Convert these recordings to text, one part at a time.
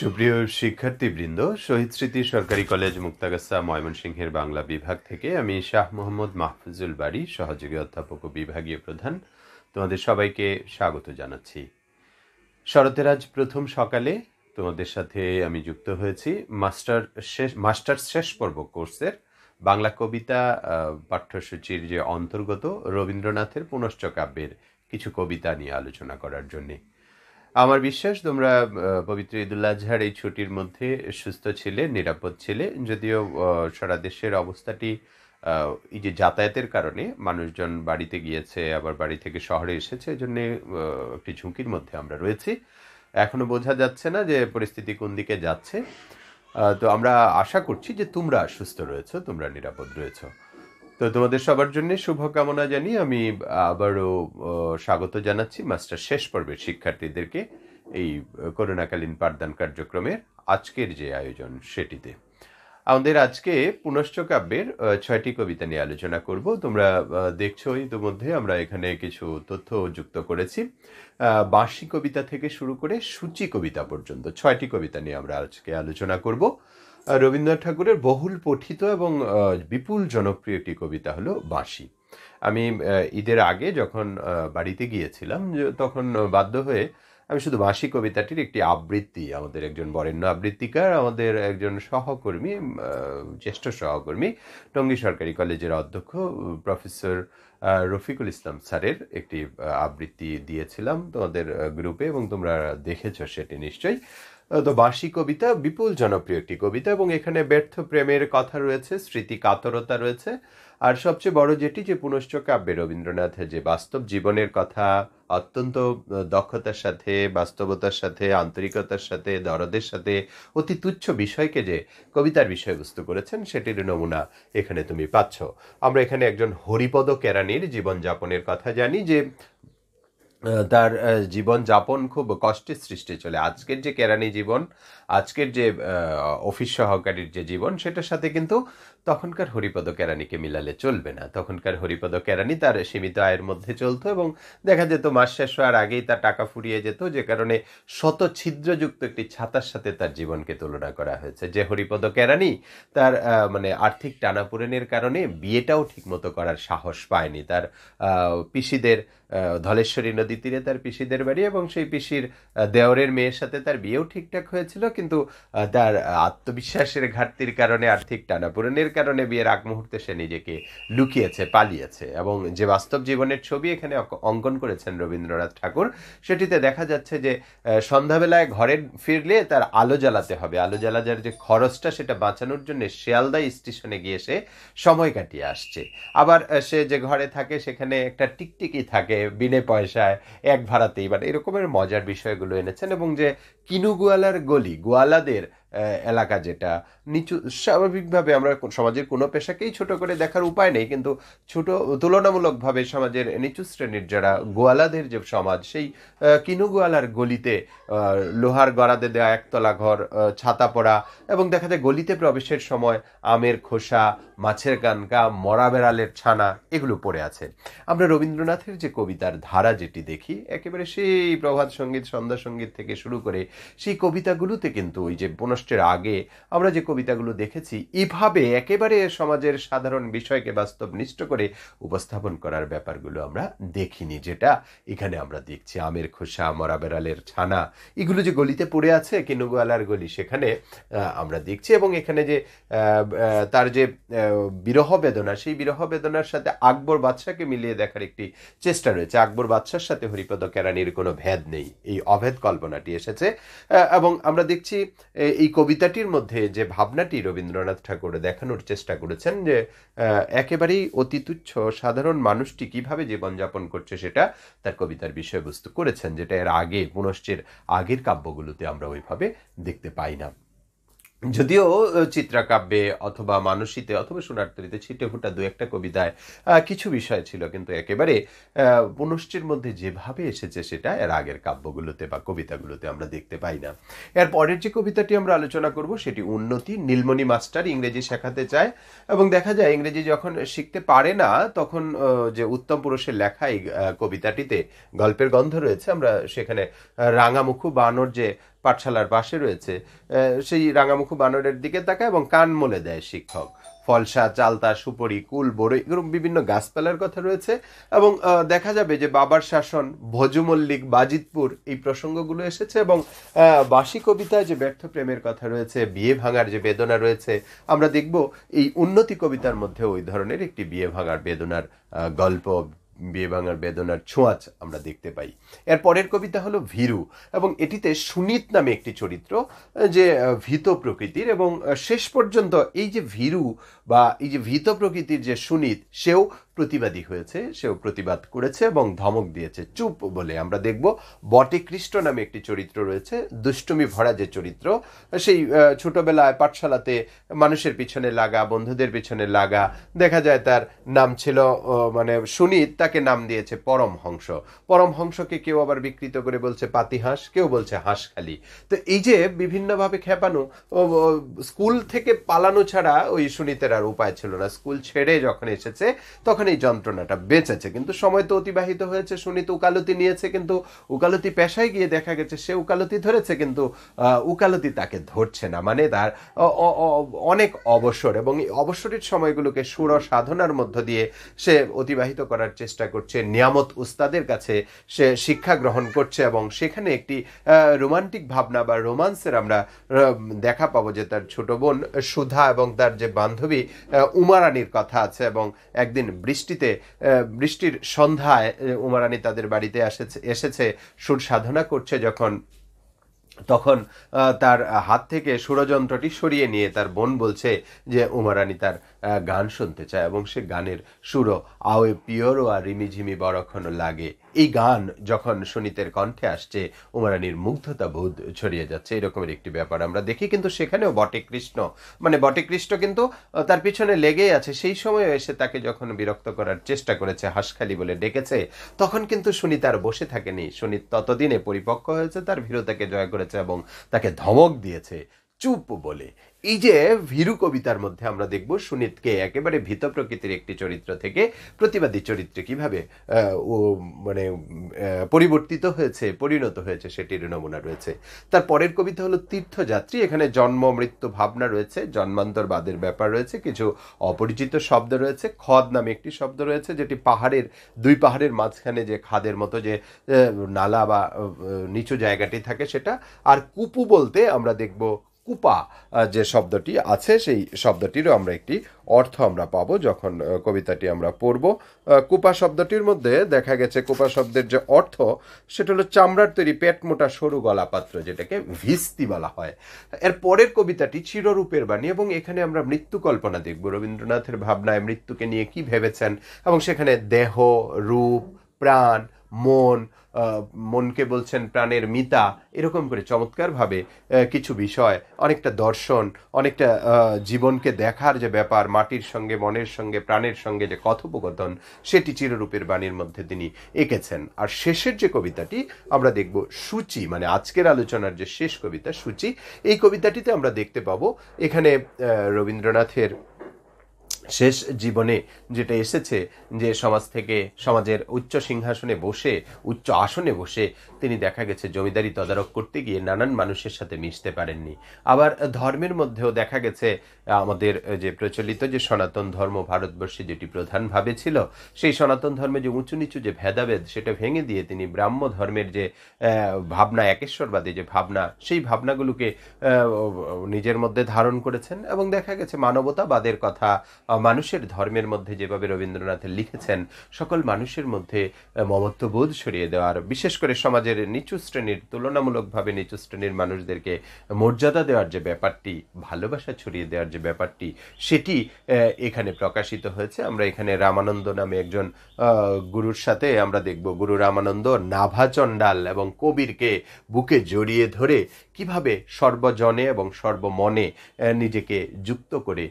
সুপ্রিয় শিক্ষার্থীবৃন্দ শহীদ স্মৃতি সরকারি কলেজ মুক্তাগাছা ময়মনসিংহের বাংলা বিভাগ থেকে আমি শাহ মোহাম্মদ মাহফুজুল বাড়ি সহযোগী অধ্যাপক ও বিভাগীয় প্রধান তোমাদের সবাইকে স্বাগত জানাচ্ছি শরতের আজ প্রথম সকালে তোমাদের সাথে আমি যুক্ত হয়েছি মাস্টার শেষ মাস্টার শেষ পর্ব কোর্সের বাংলা কবিতা পাঠ্যসূচির যে অন্তর্গত রবীন্দ্রনাথের পুনশ্চ কাব্যের কিছু কবিতা নিয়ে আলোচনা করার জন্যে আমার বিশ্বাস তোমরা পবিত্র ঈদুল্লাহ ঝাড় এই ছুটির মধ্যে সুস্থ ছিলে নিরাপদ ছিলে যদিও সারা দেশের অবস্থাটি এই যে যাতায়াতের কারণে মানুষজন বাড়িতে গিয়েছে আবার বাড়ি থেকে শহরে এসেছে এই জন্যে একটি ঝুঁকির মধ্যে আমরা রয়েছি এখনও বোঝা যাচ্ছে না যে পরিস্থিতি কোন দিকে যাচ্ছে তো আমরা আশা করছি যে তোমরা সুস্থ রয়েছো তোমরা নিরাপদ রয়েছো তো তোমাদের সবার জন্য শুভকামনা জানিয়ে আমি আবারও স্বাগত জানাচ্ছি মাস্টার শেষ পর্বের শিক্ষার্থীদেরকে এই করোনাকালীন পাঠদান কার্যক্রমের আজকের যে আয়োজন সেটিতে আমাদের আজকে পুনশ্চ কাব্যের ছয়টি কবিতা নিয়ে আলোচনা করব তোমরা দেখছো ইতিমধ্যে আমরা এখানে কিছু তথ্য যুক্ত করেছি বাঁশি কবিতা থেকে শুরু করে সূচি কবিতা পর্যন্ত ছয়টি কবিতা নিয়ে আমরা আজকে আলোচনা করব রবীন্দ্রনাথ ঠাকুরের বহুল পঠিত এবং বিপুল জনপ্রিয় একটি কবিতা হলো বাঁশি আমি ঈদের আগে যখন বাড়িতে গিয়েছিলাম তখন বাধ্য হয়ে আমি শুধু বাঁশি কবিতাটির একটি আবৃত্তি আমাদের একজন বরেণ্য আবৃত্তিকার আমাদের একজন সহকর্মী জ্যেষ্ঠ সহকর্মী টঙ্গী সরকারি কলেজের অধ্যক্ষ প্রফেসর রফিকুল ইসলাম স্যারের একটি আবৃত্তি দিয়েছিলাম তোমাদের গ্রুপে এবং তোমরা দেখেছ সেটি নিশ্চয়ই দোবাসী কবিতা বিপুল জনপ্রিয় একটি কবিতা এবং এখানে ব্যর্থ প্রেমের কথা রয়েছে স্মৃতি কাতরতা রয়েছে আর সবচেয়ে বড় যেটি যে পুনশ্চ কাব্যে রবীন্দ্রনাথের যে বাস্তব জীবনের কথা অত্যন্ত দক্ষতার সাথে বাস্তবতার সাথে আন্তরিকতার সাথে দরদের সাথে অতি তুচ্ছ বিষয়কে যে কবিতার বিষয়বস্তু করেছেন সেটির নমুনা এখানে তুমি পাচ্ছ আমরা এখানে একজন হরিপদ কেরানির জীবনযাপনের কথা জানি যে তার জীবন যাপন খুব কষ্টের সৃষ্টি চলে আজকের যে কেরানি জীবন আজকের যে অফিস সহকারীর যে জীবন সেটার সাথে কিন্তু তখনকার হরিপদ কেরানিকে মিলালে চলবে না তখনকার হরিপদ কেরানি তার সীমিত আয়ের মধ্যে চলতো এবং দেখা যেত মাস শেষ হওয়ার আগেই তার টাকা ফুরিয়ে যেত যে কারণে শত ছিদ্রযুক্ত একটি ছাতার সাথে তার জীবনকে তুলনা করা হয়েছে যে হরিপদ কেরানি তার মানে আর্থিক টানাপুরেনের কারণে বিয়েটাও ঠিকমতো করার সাহস পায়নি তার পিসিদের ধলেশ্বরী নদী তীরে তার পিসিদের বাড়ি এবং সেই পিসির দেওরের মেয়ের সাথে তার বিয়েও ঠিকঠাক হয়েছিল কিন্তু তার আত্মবিশ্বাসের ঘাটতির কারণে আর্থিক টানাপূরণের কারণে বিয়ের আগ মুহূর্তে সে নিজেকে লুকিয়েছে পালিয়েছে এবং যে বাস্তব জীবনের ছবি এখানে অঙ্কন করেছেন রবীন্দ্রনাথ ঠাকুর সেটিতে দেখা যাচ্ছে যে সন্ধ্যাবেলায় ঘরে ফিরলে তার আলো জ্বালাতে হবে আলো জ্বালাজার যে খরচটা সেটা বাঁচানোর জন্য শিয়ালদা স্টেশনে গিয়ে সে সময় কাটিয়ে আসছে আবার সে যে ঘরে থাকে সেখানে একটা টিকটিকি থাকে থেকে বিনে পয়সায় এক ভাড়াতেই মানে এরকমের মজার বিষয়গুলো এনেছেন এবং যে কিনুগুয়ালার গলি গোয়ালাদের এলাকা যেটা নিচু স্বাভাবিকভাবে আমরা সমাজের কোনো পেশাকেই ছোট করে দেখার উপায় নেই কিন্তু ছোট তুলনামূলকভাবে সমাজের নিচু শ্রেণীর যারা গোয়ালাদের যে সমাজ সেই কিনু গোয়ালার গলিতে লোহার গড়াদে দেওয়া একতলা ঘর ছাতা পড়া এবং দেখা যায় গলিতে প্রবেশের সময় আমের খোসা মাছের কানকা মরা বেড়ালের ছানা এগুলো পড়ে আছে আমরা রবীন্দ্রনাথের যে কবিতার ধারা যেটি দেখি একেবারে সেই প্রভাত সঙ্গীত সন্ধ্যা সঙ্গীত থেকে শুরু করে সেই কবিতাগুলোতে কিন্তু ওই যে পুনঃ মহারাষ্ট্রের আগে আমরা যে কবিতাগুলো দেখেছি এভাবে একেবারে সমাজের সাধারণ বিষয়কে বাস্তবনিষ্ঠ করে উপস্থাপন করার ব্যাপারগুলো আমরা দেখিনি যেটা এখানে আমরা দেখছি আমের খোসা মরা বেড়ালের ছানা এগুলো যে গলিতে পড়ে আছে কেনুগোয়ালার গলি সেখানে আমরা দেখছি এবং এখানে যে তার যে বিরহ বেদনা সেই বিরহ বেদনার সাথে আকবর বাদশাকে মিলিয়ে দেখার একটি চেষ্টা রয়েছে আকবর বাদশার সাথে হরিপদ কেরানির কোনো ভেদ নেই এই অভেদ কল্পনাটি এসেছে এবং আমরা দেখছি এই এই কবিতাটির মধ্যে যে ভাবনাটি রবীন্দ্রনাথ ঠাকুর দেখানোর চেষ্টা করেছেন যে একেবারেই অতি তুচ্ছ সাধারণ মানুষটি কিভাবে জীবনযাপন করছে সেটা তার কবিতার বিষয়বস্তু করেছেন যেটা এর আগে পুনশ্চের আগের কাব্যগুলোতে আমরা ওইভাবে দেখতে পাই না যদিও চিত্রাকাব্যে অথবা মানসীতে অথবা সোনারতরিতে ছিটে ফুটা দু একটা কবিতায় কিছু বিষয় ছিল কিন্তু একেবারে পুনশ্চির মধ্যে যেভাবে এসেছে সেটা এর আগের কাব্যগুলোতে বা কবিতাগুলোতে আমরা দেখতে পাই না এর পরের যে কবিতাটি আমরা আলোচনা করব সেটি উন্নতি নীলমণি মাস্টার ইংরেজি শেখাতে চায় এবং দেখা যায় ইংরেজি যখন শিখতে পারে না তখন যে উত্তম পুরুষের লেখা এই কবিতাটিতে গল্পের গন্ধ রয়েছে আমরা সেখানে রাঙামুখু বানর যে পাঠশালার পাশে রয়েছে সেই রাঙামুখু বানরের দিকে তাকায় এবং কান মলে দেয় শিক্ষক ফলসা চালতা সুপরি কুল বড়ই এরকম বিভিন্ন গাছপালার কথা রয়েছে এবং দেখা যাবে যে বাবার শাসন ভজুমল্লিক বাজিতপুর এই প্রসঙ্গগুলো এসেছে এবং বাসি কবিতায় যে ব্যর্থ প্রেমের কথা রয়েছে বিয়ে ভাঙার যে বেদনা রয়েছে আমরা দেখব এই উন্নতি কবিতার মধ্যে ওই ধরনের একটি বিয়ে ভাঙার বেদনার গল্প বিয়ে ভাঙার বেদনার ছোঁয়াচ আমরা দেখতে পাই এর পরের কবিতা হলো ভীরু এবং এটিতে সুনীত নামে একটি চরিত্র যে ভীত প্রকৃতির এবং শেষ পর্যন্ত এই যে ভীরু বা এই যে ভীত প্রকৃতির যে সুনীত সেও প্রতিবাদী হয়েছে সেও প্রতিবাদ করেছে এবং ধমক দিয়েছে চুপ বলে আমরা দেখব বটে কৃষ্ণ নামে একটি চরিত্র রয়েছে দুষ্টুমি ভরা যে চরিত্র সেই ছোটবেলায় পাঠশালাতে মানুষের পিছনে লাগা বন্ধুদের পিছনে লাগা দেখা যায় তার নাম ছিল মানে সুনীত তাকে নাম দিয়েছে পরমহংস পরমহংসকে কেউ আবার বিকৃত করে বলছে পাতিহাঁস কেউ বলছে হাঁসখালি তো এই যে বিভিন্নভাবে খেপানো স্কুল থেকে পালানো ছাড়া ওই সুনীতের আর উপায় ছিল না স্কুল ছেড়ে যখন এসেছে তখন এখন এই যন্ত্রণাটা বেঁচেছে কিন্তু সময় তো অতিবাহিত হয়েছে শুনি তো উকালতি নিয়েছে কিন্তু উকালতি পেশায় গিয়ে দেখা গেছে সে উকালতি ধরেছে কিন্তু উকালতি তাকে ধরছে না মানে তার অনেক অবসর এবং এই অবসরের সময়গুলোকে সুর সাধনার মধ্য দিয়ে সে অতিবাহিত করার চেষ্টা করছে নিয়ামত উস্তাদের কাছে সে শিক্ষা গ্রহণ করছে এবং সেখানে একটি রোমান্টিক ভাবনা বা রোমান্সের আমরা দেখা পাবো যে তার ছোট বোন সুধা এবং তার যে বান্ধবী উমারানির কথা আছে এবং একদিন বৃষ্টি বৃষ্টিতে বৃষ্টির সন্ধ্যায় উমারানি তাদের বাড়িতে এসেছে এসেছে সুর সাধনা করছে যখন তখন তার হাত থেকে সুরযন্ত্রটি সরিয়ে নিয়ে তার বোন বলছে যে উমারানি তার গান শুনতে চায় এবং সে গানের সুরও আওয়ে পিওরো আর রিমিঝিমি বড়ক্ষণ লাগে এই গান যখন সুনীতের কণ্ঠে আসছে উমারানির মুগ্ধতা বোধ ছড়িয়ে যাচ্ছে এরকমের একটি ব্যাপার আমরা দেখি কিন্তু সেখানেও বটে কৃষ্ণ মানে বটে কৃষ্ণ কিন্তু তার পিছনে লেগেই আছে সেই সময় এসে তাকে যখন বিরক্ত করার চেষ্টা করেছে হাসখালি বলে ডেকেছে তখন কিন্তু সুনীত আর বসে থাকেনি সুনীত ততদিনে পরিপক্ক হয়েছে তার ভীরতাকে জয় করেছে এবং তাকে ধমক দিয়েছে চুপ বলে এই যে ভীরু কবিতার মধ্যে আমরা দেখব সুনীতকে একেবারে ভীত প্রকৃতির একটি চরিত্র থেকে প্রতিবাদী চরিত্রে কিভাবে ও মানে পরিবর্তিত হয়েছে পরিণত হয়েছে সেটির নমুনা রয়েছে তার পরের কবিতা হলো তীর্থযাত্রী এখানে জন্ম মৃত্যু ভাবনা রয়েছে জন্মান্তরবাদের ব্যাপার রয়েছে কিছু অপরিচিত শব্দ রয়েছে খদ নামে একটি শব্দ রয়েছে যেটি পাহাড়ের দুই পাহাড়ের মাঝখানে যে খাদের মতো যে নালা বা নিচু জায়গাটি থাকে সেটা আর কুপু বলতে আমরা দেখব কুপা যে শব্দটি আছে সেই শব্দটিরও আমরা একটি অর্থ আমরা পাবো যখন কবিতাটি আমরা পড়ব কুপা শব্দটির মধ্যে দেখা গেছে কুপা শব্দের যে অর্থ সেটা হলো চামড়ার তৈরি পেট মোটা সরু গলাপাত্র যেটাকে ভিস্তি বলা হয় এর পরের কবিতাটি চিররূপের বাণী এবং এখানে আমরা মৃত্যু কল্পনা দেখব রবীন্দ্রনাথের ভাবনায় মৃত্যুকে নিয়ে কি ভেবেছেন এবং সেখানে দেহ রূপ প্রাণ মন মনকে বলছেন প্রাণের মিতা এরকম করে চমৎকারভাবে কিছু বিষয় অনেকটা দর্শন অনেকটা জীবনকে দেখার যে ব্যাপার মাটির সঙ্গে মনের সঙ্গে প্রাণের সঙ্গে যে কথোপকথন সেটি চিররূপের বাণীর মধ্যে তিনি এঁকেছেন আর শেষের যে কবিতাটি আমরা দেখব সূচি মানে আজকের আলোচনার যে শেষ কবিতা সূচি এই কবিতাটিতে আমরা দেখতে পাবো এখানে রবীন্দ্রনাথের শেষ জীবনে যেটা এসেছে যে সমাজ থেকে সমাজের উচ্চ সিংহাসনে বসে উচ্চ আসনে বসে তিনি দেখা গেছে জমিদারি তদারক করতে গিয়ে নানান মানুষের সাথে মিশতে পারেননি আবার ধর্মের মধ্যেও দেখা গেছে আমাদের যে প্রচলিত যে সনাতন ধর্ম ভারতবর্ষে যেটি প্রধানভাবে ছিল সেই সনাতন ধর্মে যে উঁচু নিচু যে ভেদাভেদ সেটা ভেঙে দিয়ে তিনি ব্রাহ্ম ধর্মের যে ভাবনা একেশ্বরবাদী যে ভাবনা সেই ভাবনাগুলোকে নিজের মধ্যে ধারণ করেছেন এবং দেখা গেছে মানবতাবাদের কথা মানুষের ধর্মের মধ্যে যেভাবে রবীন্দ্রনাথ লিখেছেন সকল মানুষের মধ্যে মমত্ববোধ সরিয়ে দেওয়ার বিশেষ করে সমাজের নিচু শ্রেণীর তুলনামূলকভাবে নিচু শ্রেণীর মানুষদেরকে মর্যাদা দেওয়ার যে ব্যাপারটি ভালোবাসা ছড়িয়ে দেওয়ার যে ব্যাপারটি সেটি এখানে প্রকাশিত হয়েছে আমরা এখানে রামানন্দ নামে একজন গুরুর সাথে আমরা দেখব গুরু রামানন্দ নাভা চণ্ডাল এবং কবিরকে বুকে জড়িয়ে ধরে কিভাবে সর্বজনে এবং সর্বমনে নিজেকে যুক্ত করে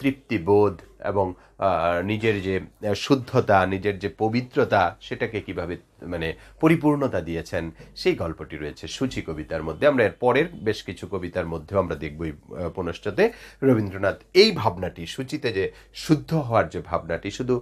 তৃপ্তিবোধ এবং নিজের যে শুদ্ধতা নিজের যে পবিত্রতা সেটাকে কিভাবে মানে পরিপূর্ণতা দিয়েছেন সেই গল্পটি রয়েছে সূচি কবিতার মধ্যে আমরা এর পরের বেশ কিছু কবিতার মধ্যেও আমরা দেখব এই উপন্যাসটাতে রবীন্দ্রনাথ এই ভাবনাটি সূচিতে যে শুদ্ধ হওয়ার যে ভাবনাটি শুধু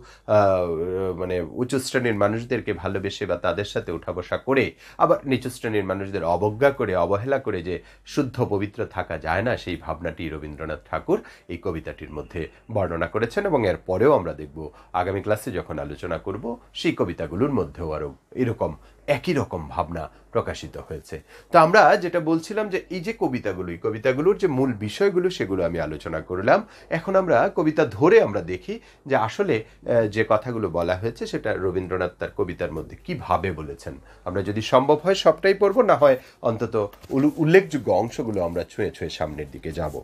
মানে উঁচু শ্রেণীর মানুষদেরকে ভালোবেসে বা তাদের সাথে উঠা বসা করে আবার নিচু শ্রেণীর মানুষদের অবজ্ঞা করে অবহেলা করে যে শুদ্ধ পবিত্র থাকা যায় না সেই ভাবনাটি রবীন্দ্রনাথ ঠাকুর এই কবিতাটির মধ্যে বর্ণনা করে করেছেন এবং এর পরেও আমরা দেখব আগামী ক্লাসে যখন আলোচনা করব সেই কবিতাগুলোর মধ্যেও আরও এরকম একই রকম ভাবনা প্রকাশিত হয়েছে তো আমরা যেটা বলছিলাম যে এই যে কবিতাগুলো এই কবিতাগুলোর যে মূল বিষয়গুলো সেগুলো আমি আলোচনা করলাম এখন আমরা কবিতা ধরে আমরা দেখি যে আসলে যে কথাগুলো বলা হয়েছে সেটা রবীন্দ্রনাথ তার কবিতার মধ্যে কিভাবে বলেছেন আমরা যদি সম্ভব হয় সবটাই পড়বো না হয় অন্তত উল্লেখযোগ্য অংশগুলো আমরা ছুঁয়ে ছুঁয়ে সামনের দিকে যাব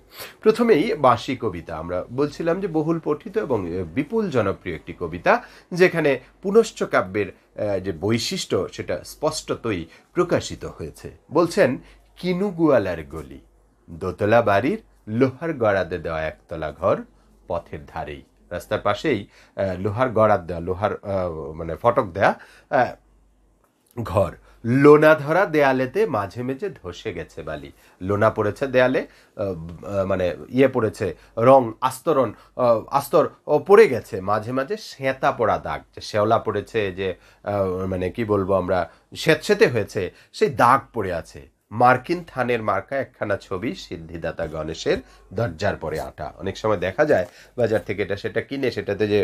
প্রথমেই বাঁশি কবিতা আমরা বলছিলাম যে বহুল পঠিত এবং বিপুল জনপ্রিয় একটি কবিতা যেখানে পুনশ্চ কাব্যের যে বৈশিষ্ট্য সেটা স্পষ্টতই প্রকাশিত হয়েছে বলছেন কিনুগুয়ালার গলি দোতলা বাড়ির লোহার গড়াদে দেওয়া একতলা ঘর পথের ধারেই রাস্তার পাশেই লোহার গড়াদ দেওয়া লোহার মানে ফটক দেয়া ঘর লোনা ধরা দেয়ালেতে মাঝে মেঝে ধসে গেছে বালি লোনা পড়েছে দেয়ালে মানে ইয়ে পড়েছে রং আস্তরণ আস্তর পড়ে গেছে মাঝে মাঝে শ্বেতা পড়া দাগ যে শ্যাওলা পড়েছে যে মানে কি বলবো আমরা স্বেচ্ছেতে হয়েছে সেই দাগ পড়ে আছে মার্কিন থানের মার্কা একখানা ছবি সিদ্ধিদাতা গণেশের দরজার পরে আটা অনেক সময় দেখা যায় বাজার থেকে এটা সেটা কিনে সেটাতে যে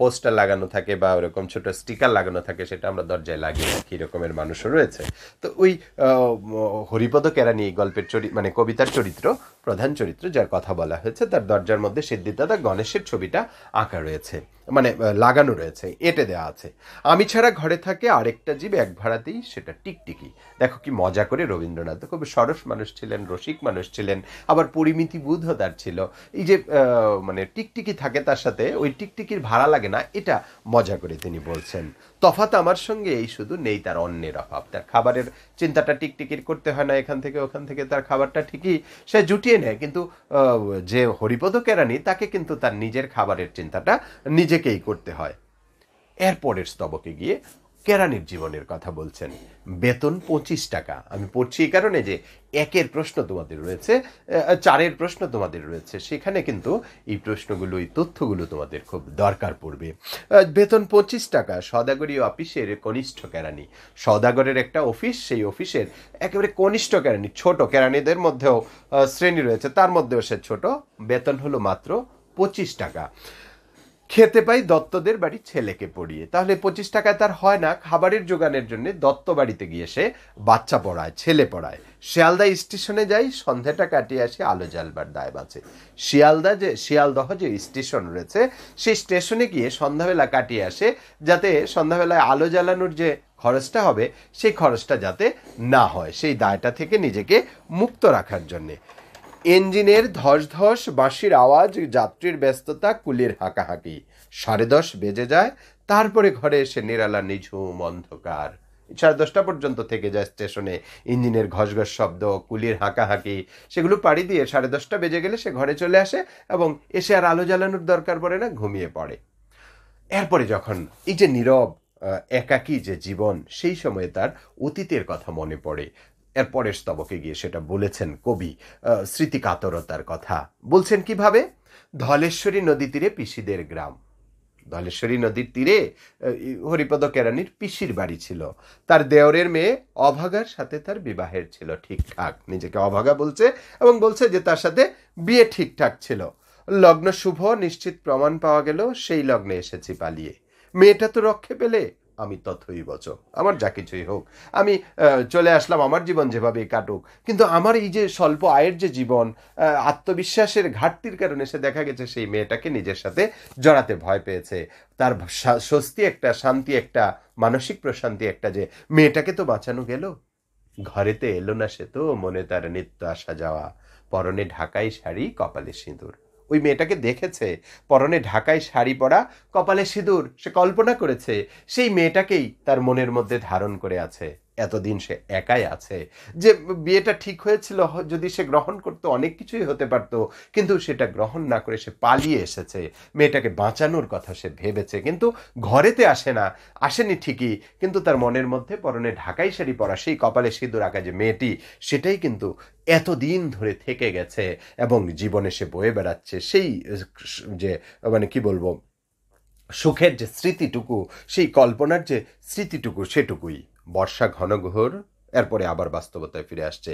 পোস্টার লাগানো থাকে বা ওরকম ছোট স্টিকার লাগানো থাকে সেটা আমরা দরজায় লাগিয়ে রাখি রকমের মানুষও রয়েছে তো ওই হরিপদ কেরানি গল্পের চরি মানে কবিতার চরিত্র প্রধান চরিত্র যার কথা বলা হয়েছে তার দরজার মধ্যে সিদ্ধিদাতা গণেশের ছবিটা আঁকা রয়েছে মানে লাগানো রয়েছে এটে দেওয়া আছে আমি ছাড়া ঘরে থাকে আরেকটা জীব এক ভাড়াতেই সেটা টিকটিকি দেখো কি মজা করে রবীন্দ্রনাথ খুব সরস মানুষ ছিলেন রসিক মানুষ ছিলেন আবার পরিমিতি বুধও তার ছিল এই যে মানে টিকটিকি থাকে তার সাথে ওই টিকটিকির ভাড়া লাগে না এটা মজা করে তিনি বলছেন তফাত আমার সঙ্গে এই শুধু নেই তার অন্যের অভাব তার খাবারের চিন্তাটা টিকটিকির করতে হয় না এখান থেকে ওখান থেকে তার খাবারটা ঠিকই সে জুটিয়ে নেয় কিন্তু যে হরিপদ কেরানি তাকে কিন্তু তার নিজের খাবারের চিন্তাটা নিজেকেই করতে হয় এরপরের স্তবকে গিয়ে কেরানির জীবনের কথা বলছেন বেতন পঁচিশ টাকা আমি পড়ছি এই কারণে যে একের প্রশ্ন তোমাদের রয়েছে চারের প্রশ্ন তোমাদের রয়েছে সেখানে কিন্তু এই প্রশ্নগুলো এই তথ্যগুলো তোমাদের খুব দরকার পড়বে বেতন পঁচিশ টাকা সদাগরী অফিসের কনিষ্ঠ কেরানি সদাগরের একটা অফিস সেই অফিসের একেবারে কনিষ্ঠ কেরানি ছোট কেরানিদের মধ্যেও শ্রেণী রয়েছে তার মধ্যেও সে ছোট বেতন হলো মাত্র পঁচিশ টাকা খেতে পাই দত্তদের বাড়ি ছেলেকে পড়িয়ে তাহলে পঁচিশ টাকায় তার হয় না খাবারের যোগানের জন্য দত্ত বাড়িতে গিয়ে সে বাচ্চা পড়ায় ছেলে পড়ায় শিয়ালদা স্টেশনে যাই সন্ধ্যাটা কাটিয়ে আসি আলো জ্বালবার দায় বাঁচে শিয়ালদা যে শিয়ালদহ যে স্টেশন রয়েছে সেই স্টেশনে গিয়ে সন্ধ্যাবেলা কাটিয়ে আসে যাতে সন্ধ্যাবেলায় আলো জ্বালানোর যে খরচটা হবে সেই খরচটা যাতে না হয় সেই দায়টা থেকে নিজেকে মুক্ত রাখার জন্যে ইঞ্জিনের ধস বাঁশির আওয়াজ যাত্রীর ব্যস্ততা কুলির হাঁকাহাঁকি সাড়ে দশ বেজে যায় তারপরে ঘরে এসে নিরালা নিঝুম অন্ধকার সাড়ে দশটা পর্যন্ত থেকে যায় স্টেশনে ইঞ্জিনের ঘসঘস শব্দ কুলির হাঁকাহাঁকি সেগুলো পাড়ি দিয়ে সাড়ে দশটা বেজে গেলে সে ঘরে চলে আসে এবং এসে আর আলো জ্বালানোর দরকার পড়ে না ঘুমিয়ে পড়ে এরপরে যখন এই যে নীরব একাকী যে জীবন সেই সময়ে তার অতীতের কথা মনে পড়ে পরের স্তবকে গিয়ে সেটা বলেছেন কবি স্মৃতিকাতরতার কথা বলছেন কিভাবে ধলেশ্বরী নদী তীরে পিসিদের গ্রাম ধলেশ্বরী নদীর তীরে হরিপদ কেরানির পিসির বাড়ি ছিল তার দেওরের মেয়ে অভাগার সাথে তার বিবাহের ছিল ঠিকঠাক নিজেকে অভাগা বলছে এবং বলছে যে তার সাথে বিয়ে ঠিকঠাক ছিল লগ্ন শুভ নিশ্চিত প্রমাণ পাওয়া গেল সেই লগ্নে এসেছি পালিয়ে মেয়েটা তো রক্ষে পেলে আমি তথই বচ আমার যা কিছুই হোক আমি চলে আসলাম আমার জীবন যেভাবে কাটুক কিন্তু আমার এই যে স্বল্প আয়ের যে জীবন আত্মবিশ্বাসের ঘাটতির কারণে সে দেখা গেছে সেই মেয়েটাকে নিজের সাথে জড়াতে ভয় পেয়েছে তার স্বস্তি একটা শান্তি একটা মানসিক প্রশান্তি একটা যে মেয়েটাকে তো বাঁচানো গেল ঘরেতে এলো না সে তো মনে তার নিত্য আসা যাওয়া পরনে ঢাকাই শাড়ি কপালে সিঁদুর ওই মেয়েটাকে দেখেছে পরনে ঢাকায় শাড়ি পরা কপালে সিঁদুর সে কল্পনা করেছে সেই মেয়েটাকেই তার মনের মধ্যে ধারণ করে আছে এতদিন সে একাই আছে যে বিয়েটা ঠিক হয়েছিল যদি সে গ্রহণ করতো অনেক কিছুই হতে পারত কিন্তু সেটা গ্রহণ না করে সে পালিয়ে এসেছে মেয়েটাকে বাঁচানোর কথা সে ভেবেছে কিন্তু ঘরেতে আসে না আসেনি ঠিকই কিন্তু তার মনের মধ্যে পরনে ঢাকাই শাড়ি পরা সেই কপালে সিঁদুর আঁকা যে মেয়েটি সেটাই কিন্তু এতদিন ধরে থেকে গেছে এবং জীবনে সে বয়ে বেড়াচ্ছে সেই যে মানে কি বলবো সুখের যে স্মৃতিটুকু সেই কল্পনার যে স্মৃতিটুকু সেটুকুই বর্ষা ঘনঘোর এরপরে আবার বাস্তবতায় ফিরে আসছে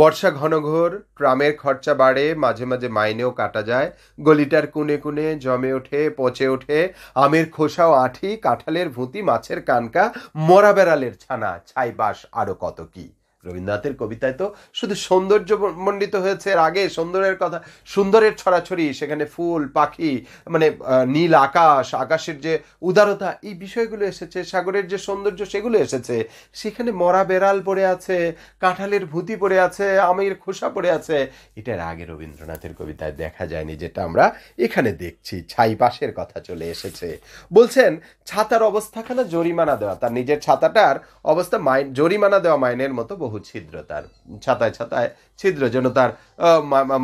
বর্ষা ঘনঘোর ট্রামের খরচা বাড়ে মাঝে মাঝে মাইনেও কাটা যায় গলিটার কুনে কুনে জমে ওঠে পচে ওঠে আমের খোসাও আঠি কাঁঠালের ভূতি মাছের কানকা মরা বেড়ালের ছানা ছাইবাস আরও কত কী রবীন্দ্রনাথের কবিতায় তো শুধু সৌন্দর্য মণ্ডিত হয়েছে এর আগে সুন্দরের কথা সুন্দরের ছড়াছড়ি সেখানে ফুল পাখি মানে নীল আকাশ আকাশের যে উদারতা এই বিষয়গুলো এসেছে সাগরের যে সৌন্দর্য সেগুলো এসেছে সেখানে মরা বেড়াল পড়ে আছে কাঁঠালের ভূতি পড়ে আছে আমের খোসা পড়ে আছে এটার আগে রবীন্দ্রনাথের কবিতায় দেখা যায়নি যেটা আমরা এখানে দেখছি ছাই পাশের কথা চলে এসেছে বলছেন ছাতার অবস্থাখানা জরিমানা দেওয়া তার নিজের ছাতাটার অবস্থা মাইন জরিমানা দেওয়া মাইনের মতো বহু বহু ছিদ্র তার ছাতায় ছাতায় ছিদ্র যেন তার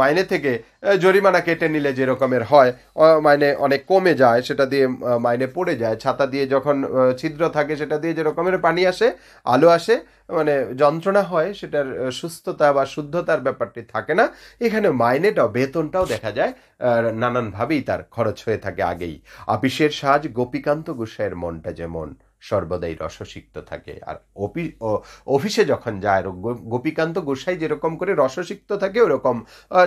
মাইনে থেকে জরিমানা কেটে নিলে যে রকমের হয় মাইনে অনেক কমে যায় সেটা দিয়ে মাইনে পড়ে যায় ছাতা দিয়ে যখন ছিদ্র থাকে সেটা দিয়ে যে রকমের পানি আসে আলো আসে মানে যন্ত্রণা হয় সেটার সুস্থতা বা শুদ্ধতার ব্যাপারটি থাকে না এখানে মাইনেটাও বেতনটাও দেখা যায় নানানভাবেই তার খরচ হয়ে থাকে আগেই আপিসের সাজ গোপীকান্ত গোসাইয়ের মনটা যেমন সর্বদাই রসসিক্ত থাকে আর অফিসে যখন যায় গোপীকান্ত গোসাই যেরকম করে রসসিক্ত থাকে ওরকম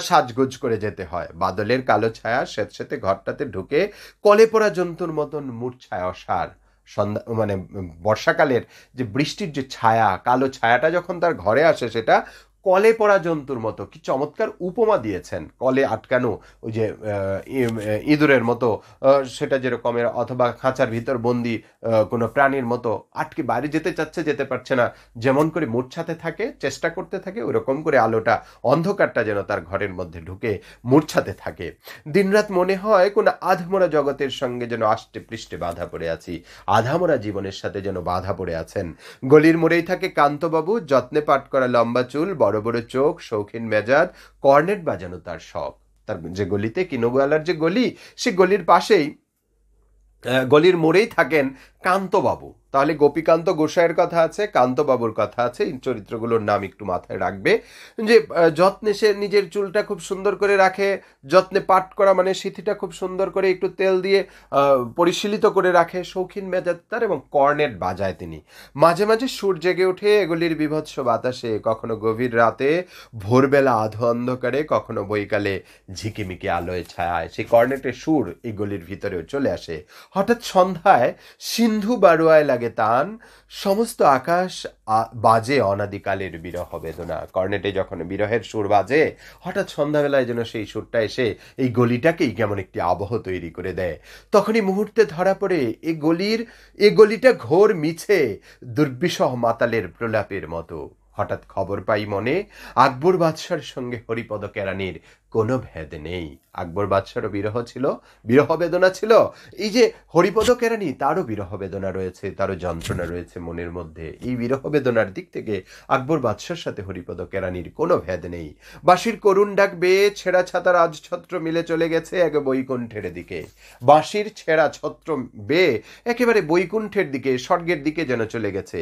সাজগোজ করে যেতে হয় বাদলের কালো ছায়া স্বেচ্ছাতে ঘরটাতে ঢুকে কলে পড়া জন্তুর মতন মূর্ছায় অসার সন্ধ্যা মানে বর্ষাকালের যে বৃষ্টির যে ছায়া কালো ছায়াটা যখন তার ঘরে আসে সেটা কলে পড়া জন্তুর মতো কি চমৎকার উপমা দিয়েছেন কলে আটকানো ওই যে ইঁদুরের মতো সেটা যেরকমের অথবা খাঁচার ভিতর বন্দি কোনো প্রাণীর মতো আটকে বাইরে যেতে চাচ্ছে যেতে পারছে না যেমন করে মূর্ছাতে থাকে চেষ্টা করতে থাকে ওরকম করে আলোটা অন্ধকারটা যেন তার ঘরের মধ্যে ঢুকে মূর্ছাতে থাকে দিনরাত মনে হয় কোনো আধমরা জগতের সঙ্গে যেন আষ্টে পৃষ্ঠে বাধা পড়ে আছি আধামরা জীবনের সাথে যেন বাধা পড়ে আছেন গলির মোড়েই থাকে কান্তবাবু যত্নে পাঠ করা লম্বা চুল বড় বড় বড় চোখ শৌখিন মেজাজ কর্নেট বাজানো তার শখ তার যে গলিতে কিনোবালার যে গলি সে গলির পাশেই গলির মোড়েই থাকেন কান্তবাবু তাহলে গোপীকান্ত গোসাইয়ের কথা আছে কান্তবাবুর কথা আছে এই চরিত্রগুলোর নাম একটু মাথায় রাখবে যে যত্নে সে নিজের চুলটা খুব সুন্দর করে রাখে যত্নে পাট করা মানে সিথিটা খুব সুন্দর করে একটু তেল দিয়ে পরিশীলিত করে রাখে শৌখিন তার এবং কর্নেট বাজায় তিনি মাঝে মাঝে সুর জেগে উঠে এগুলির বিভৎস বাতাসে কখনো গভীর রাতে ভোরবেলা আধো অন্ধকারে কখনো বৈকালে ঝিকিমিকি আলোয় ছায়ায় সেই কর্নেটের সুর এগুলির ভিতরেও চলে আসে হঠাৎ সন্ধ্যায় সিন্ধু বারোয়ায় লাগে তান সমস্ত আকাশ বাজে অনাদিকালের বিরহ বেদনা কর্নেটে যখন বিরহের সুর বাজে হঠাৎ সন্ধ্যাবেলায় যেন সেই সুরটা এসে এই গলিটাকেই কেমন একটি আবহ তৈরি করে দেয় তখনই মুহূর্তে ধরা পড়ে এ গলির এ গলিটা ঘোর মিছে দুর্বিষহ মাতালের প্রলাপের মতো হঠাৎ খবর পাই মনে আকবর বাদশার সঙ্গে হরিপদ কেরানির কোনো ভেদ নেই আকবর বাদশারও বিরহ ছিল বিরহ বেদনা ছিল এই যে হরিপদ কেরানি তারও বিরহ বেদনা রয়েছে তারও যন্ত্রণা রয়েছে মনের মধ্যে এই বিরহ বেদনার দিক থেকে আকবর বাদশার সাথে হরিপদ কেরানির কোনো ভেদ নেই বাঁশির করুণ ডাক বেয়ে ছেঁড়া ছাতা রাজছত্র মিলে চলে গেছে এক বৈকুণ্ঠের দিকে বাঁশির ছেঁড়া ছত্র বেয়ে একেবারে বৈকুণ্ঠের দিকে স্বর্গের দিকে যেন চলে গেছে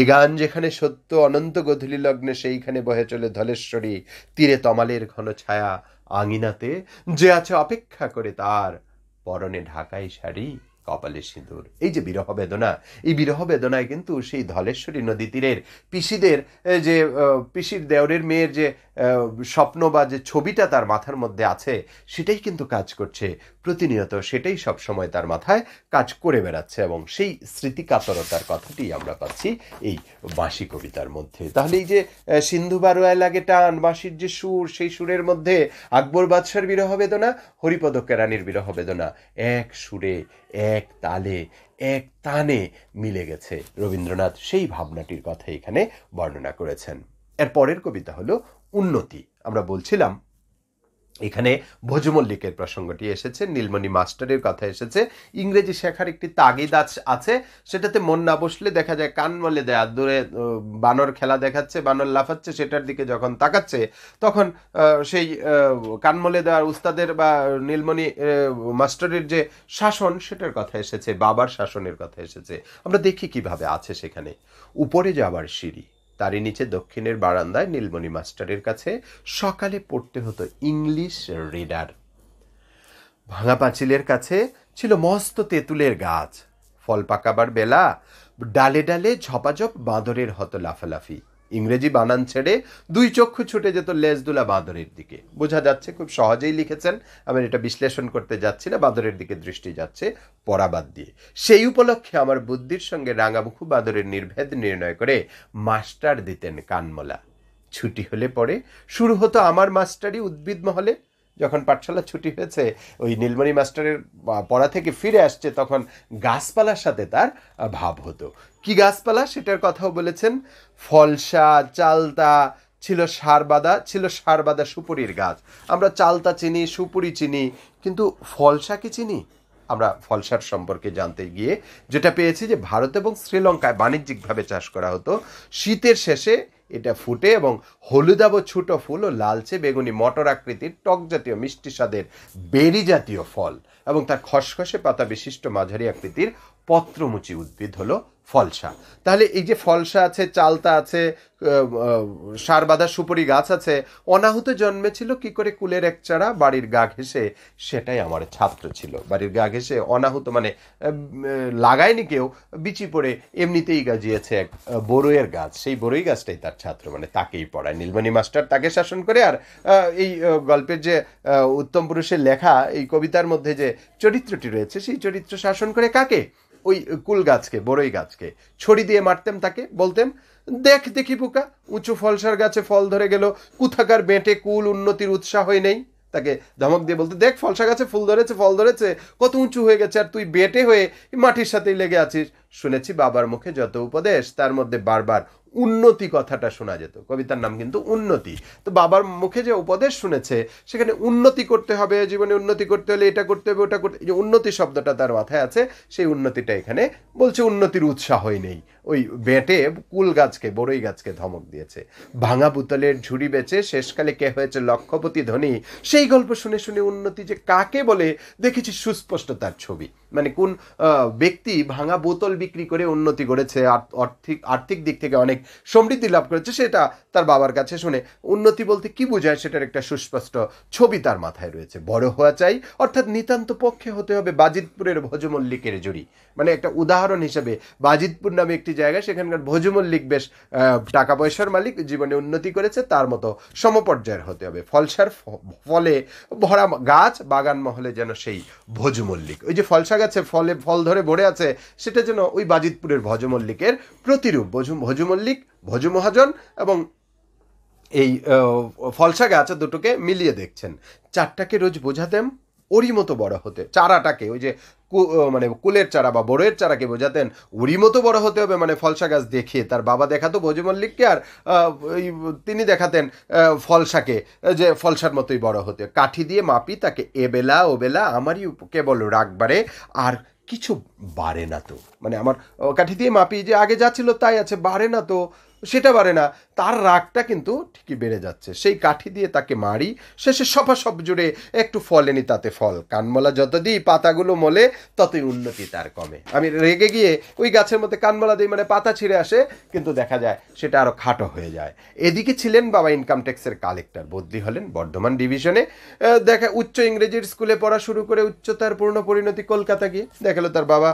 এ গান যেখানে সত্য অনন্ত গধূলি লগ্নে সেইখানে বহে চলে ধলেশ্বরী তীরে তমালের ঘন ছায়া আঙিনাতে যে আছে অপেক্ষা করে তার পরনে ঢাকাই শাড়ি কপালে সিঁদুর এই যে বিরহ বেদনা এই বিরহ বেদনায় কিন্তু সেই ধলেশ্বরী নদী তীরের পিসিদের যে পিসির দেওরের মেয়ের যে স্বপ্ন বা যে ছবিটা তার মাথার মধ্যে আছে সেটাই কিন্তু কাজ করছে প্রতিনিয়ত সেটাই সবসময় তার মাথায় কাজ করে বেড়াচ্ছে এবং সেই স্মৃতিকাতরতার কথাটি আমরা পাচ্ছি এই বাঁশি কবিতার মধ্যে তাহলে এই যে সিন্ধু বারোয়ায় লাগে টান বাঁশির যে সুর সেই সুরের মধ্যে আকবর বাদশার বিরহ বেদনা হরিপদ কেরানির বিরহ বেদনা এক সুরে এক এক তালে এক তানে মিলে গেছে রবীন্দ্রনাথ সেই ভাবনাটির কথা এখানে বর্ণনা করেছেন এর পরের কবিতা হলো উন্নতি আমরা বলছিলাম এখানে ভোজমল্লিকের প্রসঙ্গটি এসেছে নীলমণি মাস্টারের কথা এসেছে ইংরেজি শেখার একটি তাগিদ আছে সেটাতে মন না বসলে দেখা যায় কান মলে দেয়া দূরে বানর খেলা দেখাচ্ছে বানর লাফাচ্ছে সেটার দিকে যখন তাকাচ্ছে তখন সেই কান মলে দেওয়ার উস্তাদের বা নীলমণি মাস্টারের যে শাসন সেটার কথা এসেছে বাবার শাসনের কথা এসেছে আমরা দেখি কিভাবে আছে সেখানে উপরে যাবার সিঁড়ি তারই নিচে দক্ষিণের বারান্দায় নীলমণি মাস্টারের কাছে সকালে পড়তে হতো ইংলিশ রিডার ভাঙা পাঁচিলের কাছে ছিল মস্ত তেঁতুলের গাছ ফল পাকাবার বেলা ডালে ডালে ঝপাঝপ বাঁদরের হতো লাফালাফি ইংরেজি বানান ছেড়ে দুই চক্ষু ছুটে যেত লেজদুলা বাঁদরের দিকে বোঝা যাচ্ছে খুব সহজেই লিখেছেন আমি এটা বিশ্লেষণ করতে যাচ্ছি না বাঁদরের দিকে দৃষ্টি যাচ্ছে পরাবাদ দিয়ে সেই উপলক্ষে আমার বুদ্ধির সঙ্গে রাঙামুখু বাঁদরের নির্ভেদ নির্ণয় করে মাস্টার দিতেন কানমলা ছুটি হলে পরে শুরু হতো আমার মাস্টারই উদ্ভিদ মহলে যখন পাঠশালা ছুটি হয়েছে ওই নীলমণি মাস্টারের পড়া থেকে ফিরে আসছে তখন গাছপালার সাথে তার ভাব হতো কি গাছপালা সেটার কথাও বলেছেন ফলসা চালতা ছিল সারবাদা ছিল সারবাদা সুপুরির গাছ আমরা চালতা চিনি সুপুরি চিনি কিন্তু ফলসা কি চিনি আমরা ফলসার সম্পর্কে জানতে গিয়ে যেটা পেয়েছি যে ভারত এবং শ্রীলঙ্কায় বাণিজ্যিকভাবে চাষ করা হতো শীতের শেষে এটা ফুটে এবং হলুদাব ছোট ফুল ও লালচে বেগুনি মটর আকৃতির টক জাতীয় মিষ্টি স্বাদের বেরি জাতীয় ফল এবং তার খসখসে পাতা বিশিষ্ট মাঝারি আকৃতির পত্রমুচি উদ্ভিদ হলো ফলসা তাহলে এই যে ফলসা আছে চালতা আছে সার বাঁধা সুপরি গাছ আছে অনাহুত জন্মেছিল কি করে কুলের এক চারা বাড়ির গা ঘেসে সেটাই আমার ছাত্র ছিল বাড়ির গা ঘেসে অনাহুত মানে লাগায়নি কেউ বিচি পড়ে এমনিতেই গাজিয়েছে এক বড়ইয়ের গাছ সেই বরই গাছটাই তার ছাত্র মানে তাকেই পড়ায় নীলমণি মাস্টার তাকে শাসন করে আর এই গল্পের যে উত্তম পুরুষের লেখা এই কবিতার মধ্যে যে চরিত্রটি রয়েছে সেই চরিত্র শাসন করে কাকে ওই কুল গাছকে বড়ই গাছকে ছড়ি দিয়ে মারতেম তাকে বলতেম দেখ দেখি পোকা উঁচু ফলসার গাছে ফল ধরে গেল কুথাকার বেঁটে কুল উন্নতির উৎসাহ হয়ে নেই তাকে ধমক দিয়ে বলতে দেখ ফলসা গাছে ফুল ধরেছে ফল ধরেছে কত উঁচু হয়ে গেছে আর তুই বেটে হয়ে মাটির সাথেই লেগে আছিস শুনেছি বাবার মুখে যত উপদেশ তার মধ্যে বারবার উন্নতি কথাটা শোনা যেত কবিতার নাম কিন্তু উন্নতি তো বাবার মুখে যে উপদেশ শুনেছে সেখানে উন্নতি করতে হবে জীবনে উন্নতি করতে হলে এটা করতে হবে ওটা করতে যে উন্নতি শব্দটা তার মাথায় আছে সেই উন্নতিটা এখানে বলছে উন্নতির উৎসাহই নেই ওই বেঁটে কুল গাছকে বড়ই গাছকে ধমক দিয়েছে ভাঙা বোতলের ঝুড়ি বেচে শেষকালে কে হয়েছে লক্ষপতি ধনী সেই গল্প শুনে শুনে উন্নতি যে কাকে বলে দেখেছি সুস্পষ্ট তার ছবি মানে কোন ব্যক্তি ভাঙা বোতল বিক্রি করে উন্নতি করেছে আর্থিক আর্থিক দিক থেকে অনেক সমৃদ্ধি লাভ করেছে সেটা তার বাবার কাছে শুনে উন্নতি বলতে কি বোঝায় সেটার একটা সুস্পষ্ট ছবি তার মাথায় রয়েছে বড় হওয়া চাই অর্থাৎ নিতান্ত পক্ষে হতে হবে বাজিতপুরের ভজমল্লিকের জুড়ি মানে একটা উদাহরণ হিসেবে বাজিতপুর নামে একটি জায়গা সেখানকার ভোজমল্লিক বেশ টাকা পয়সার মালিক জীবনে উন্নতি করেছে তার মতো সমপর্যায়ের হতে হবে ফলসার ফলে ভরা গাছ বাগান মহলে যেন সেই ভোজু ওই যে ফলসা গাছে ফলে ফল ধরে ভরে আছে সেটা যেন ওই বাজিতপুরের ভজমল্লিকের প্রতিরূপ ভজু মল্লিক ভজু মহাজন এবং এই ফলসা গাছ দুটোকে মিলিয়ে দেখছেন চারটাকে রোজ বোঝাতেন ওরই মতো বড় হতে চারাটাকে ওই যে মানে কুলের চারা বা বড়ের চারাকে বোঝাতেন ওরই মতো বড় হতে হবে মানে ফলসা গাছ দেখে তার বাবা দেখাতো ভোজু মল্লিককে আর তিনি দেখাতেন ফলসাকে যে ফলসার মতোই বড় হতে কাঠি দিয়ে মাপি তাকে এবেলা ওবেলা আমারই কেবল বাড়ে আর কিছু বাড়ে না তো মানে আমার কাঠি দিয়ে মাপি যে আগে যা ছিল তাই আছে বাড়ে না তো সেটা বাড়ে না তার রাগটা কিন্তু ঠিকই বেড়ে যাচ্ছে সেই কাঠি দিয়ে তাকে মারি শেষে সফা সব জুড়ে একটু ফলেনি তাতে ফল কানমলা যত দিই পাতাগুলো মলে ততই উন্নতি তার কমে আমি রেগে গিয়ে ওই গাছের মধ্যে কানমলা দিই মানে পাতা ছিঁড়ে আসে কিন্তু দেখা যায় সেটা আরও খাটো হয়ে যায় এদিকে ছিলেন বাবা ইনকাম ট্যাক্সের কালেক্টর বদলি হলেন বর্ধমান ডিভিশনে দেখা উচ্চ ইংরেজির স্কুলে পড়া শুরু করে উচ্চতার পূর্ণ পরিণতি কলকাতা গিয়ে দেখালো তার বাবা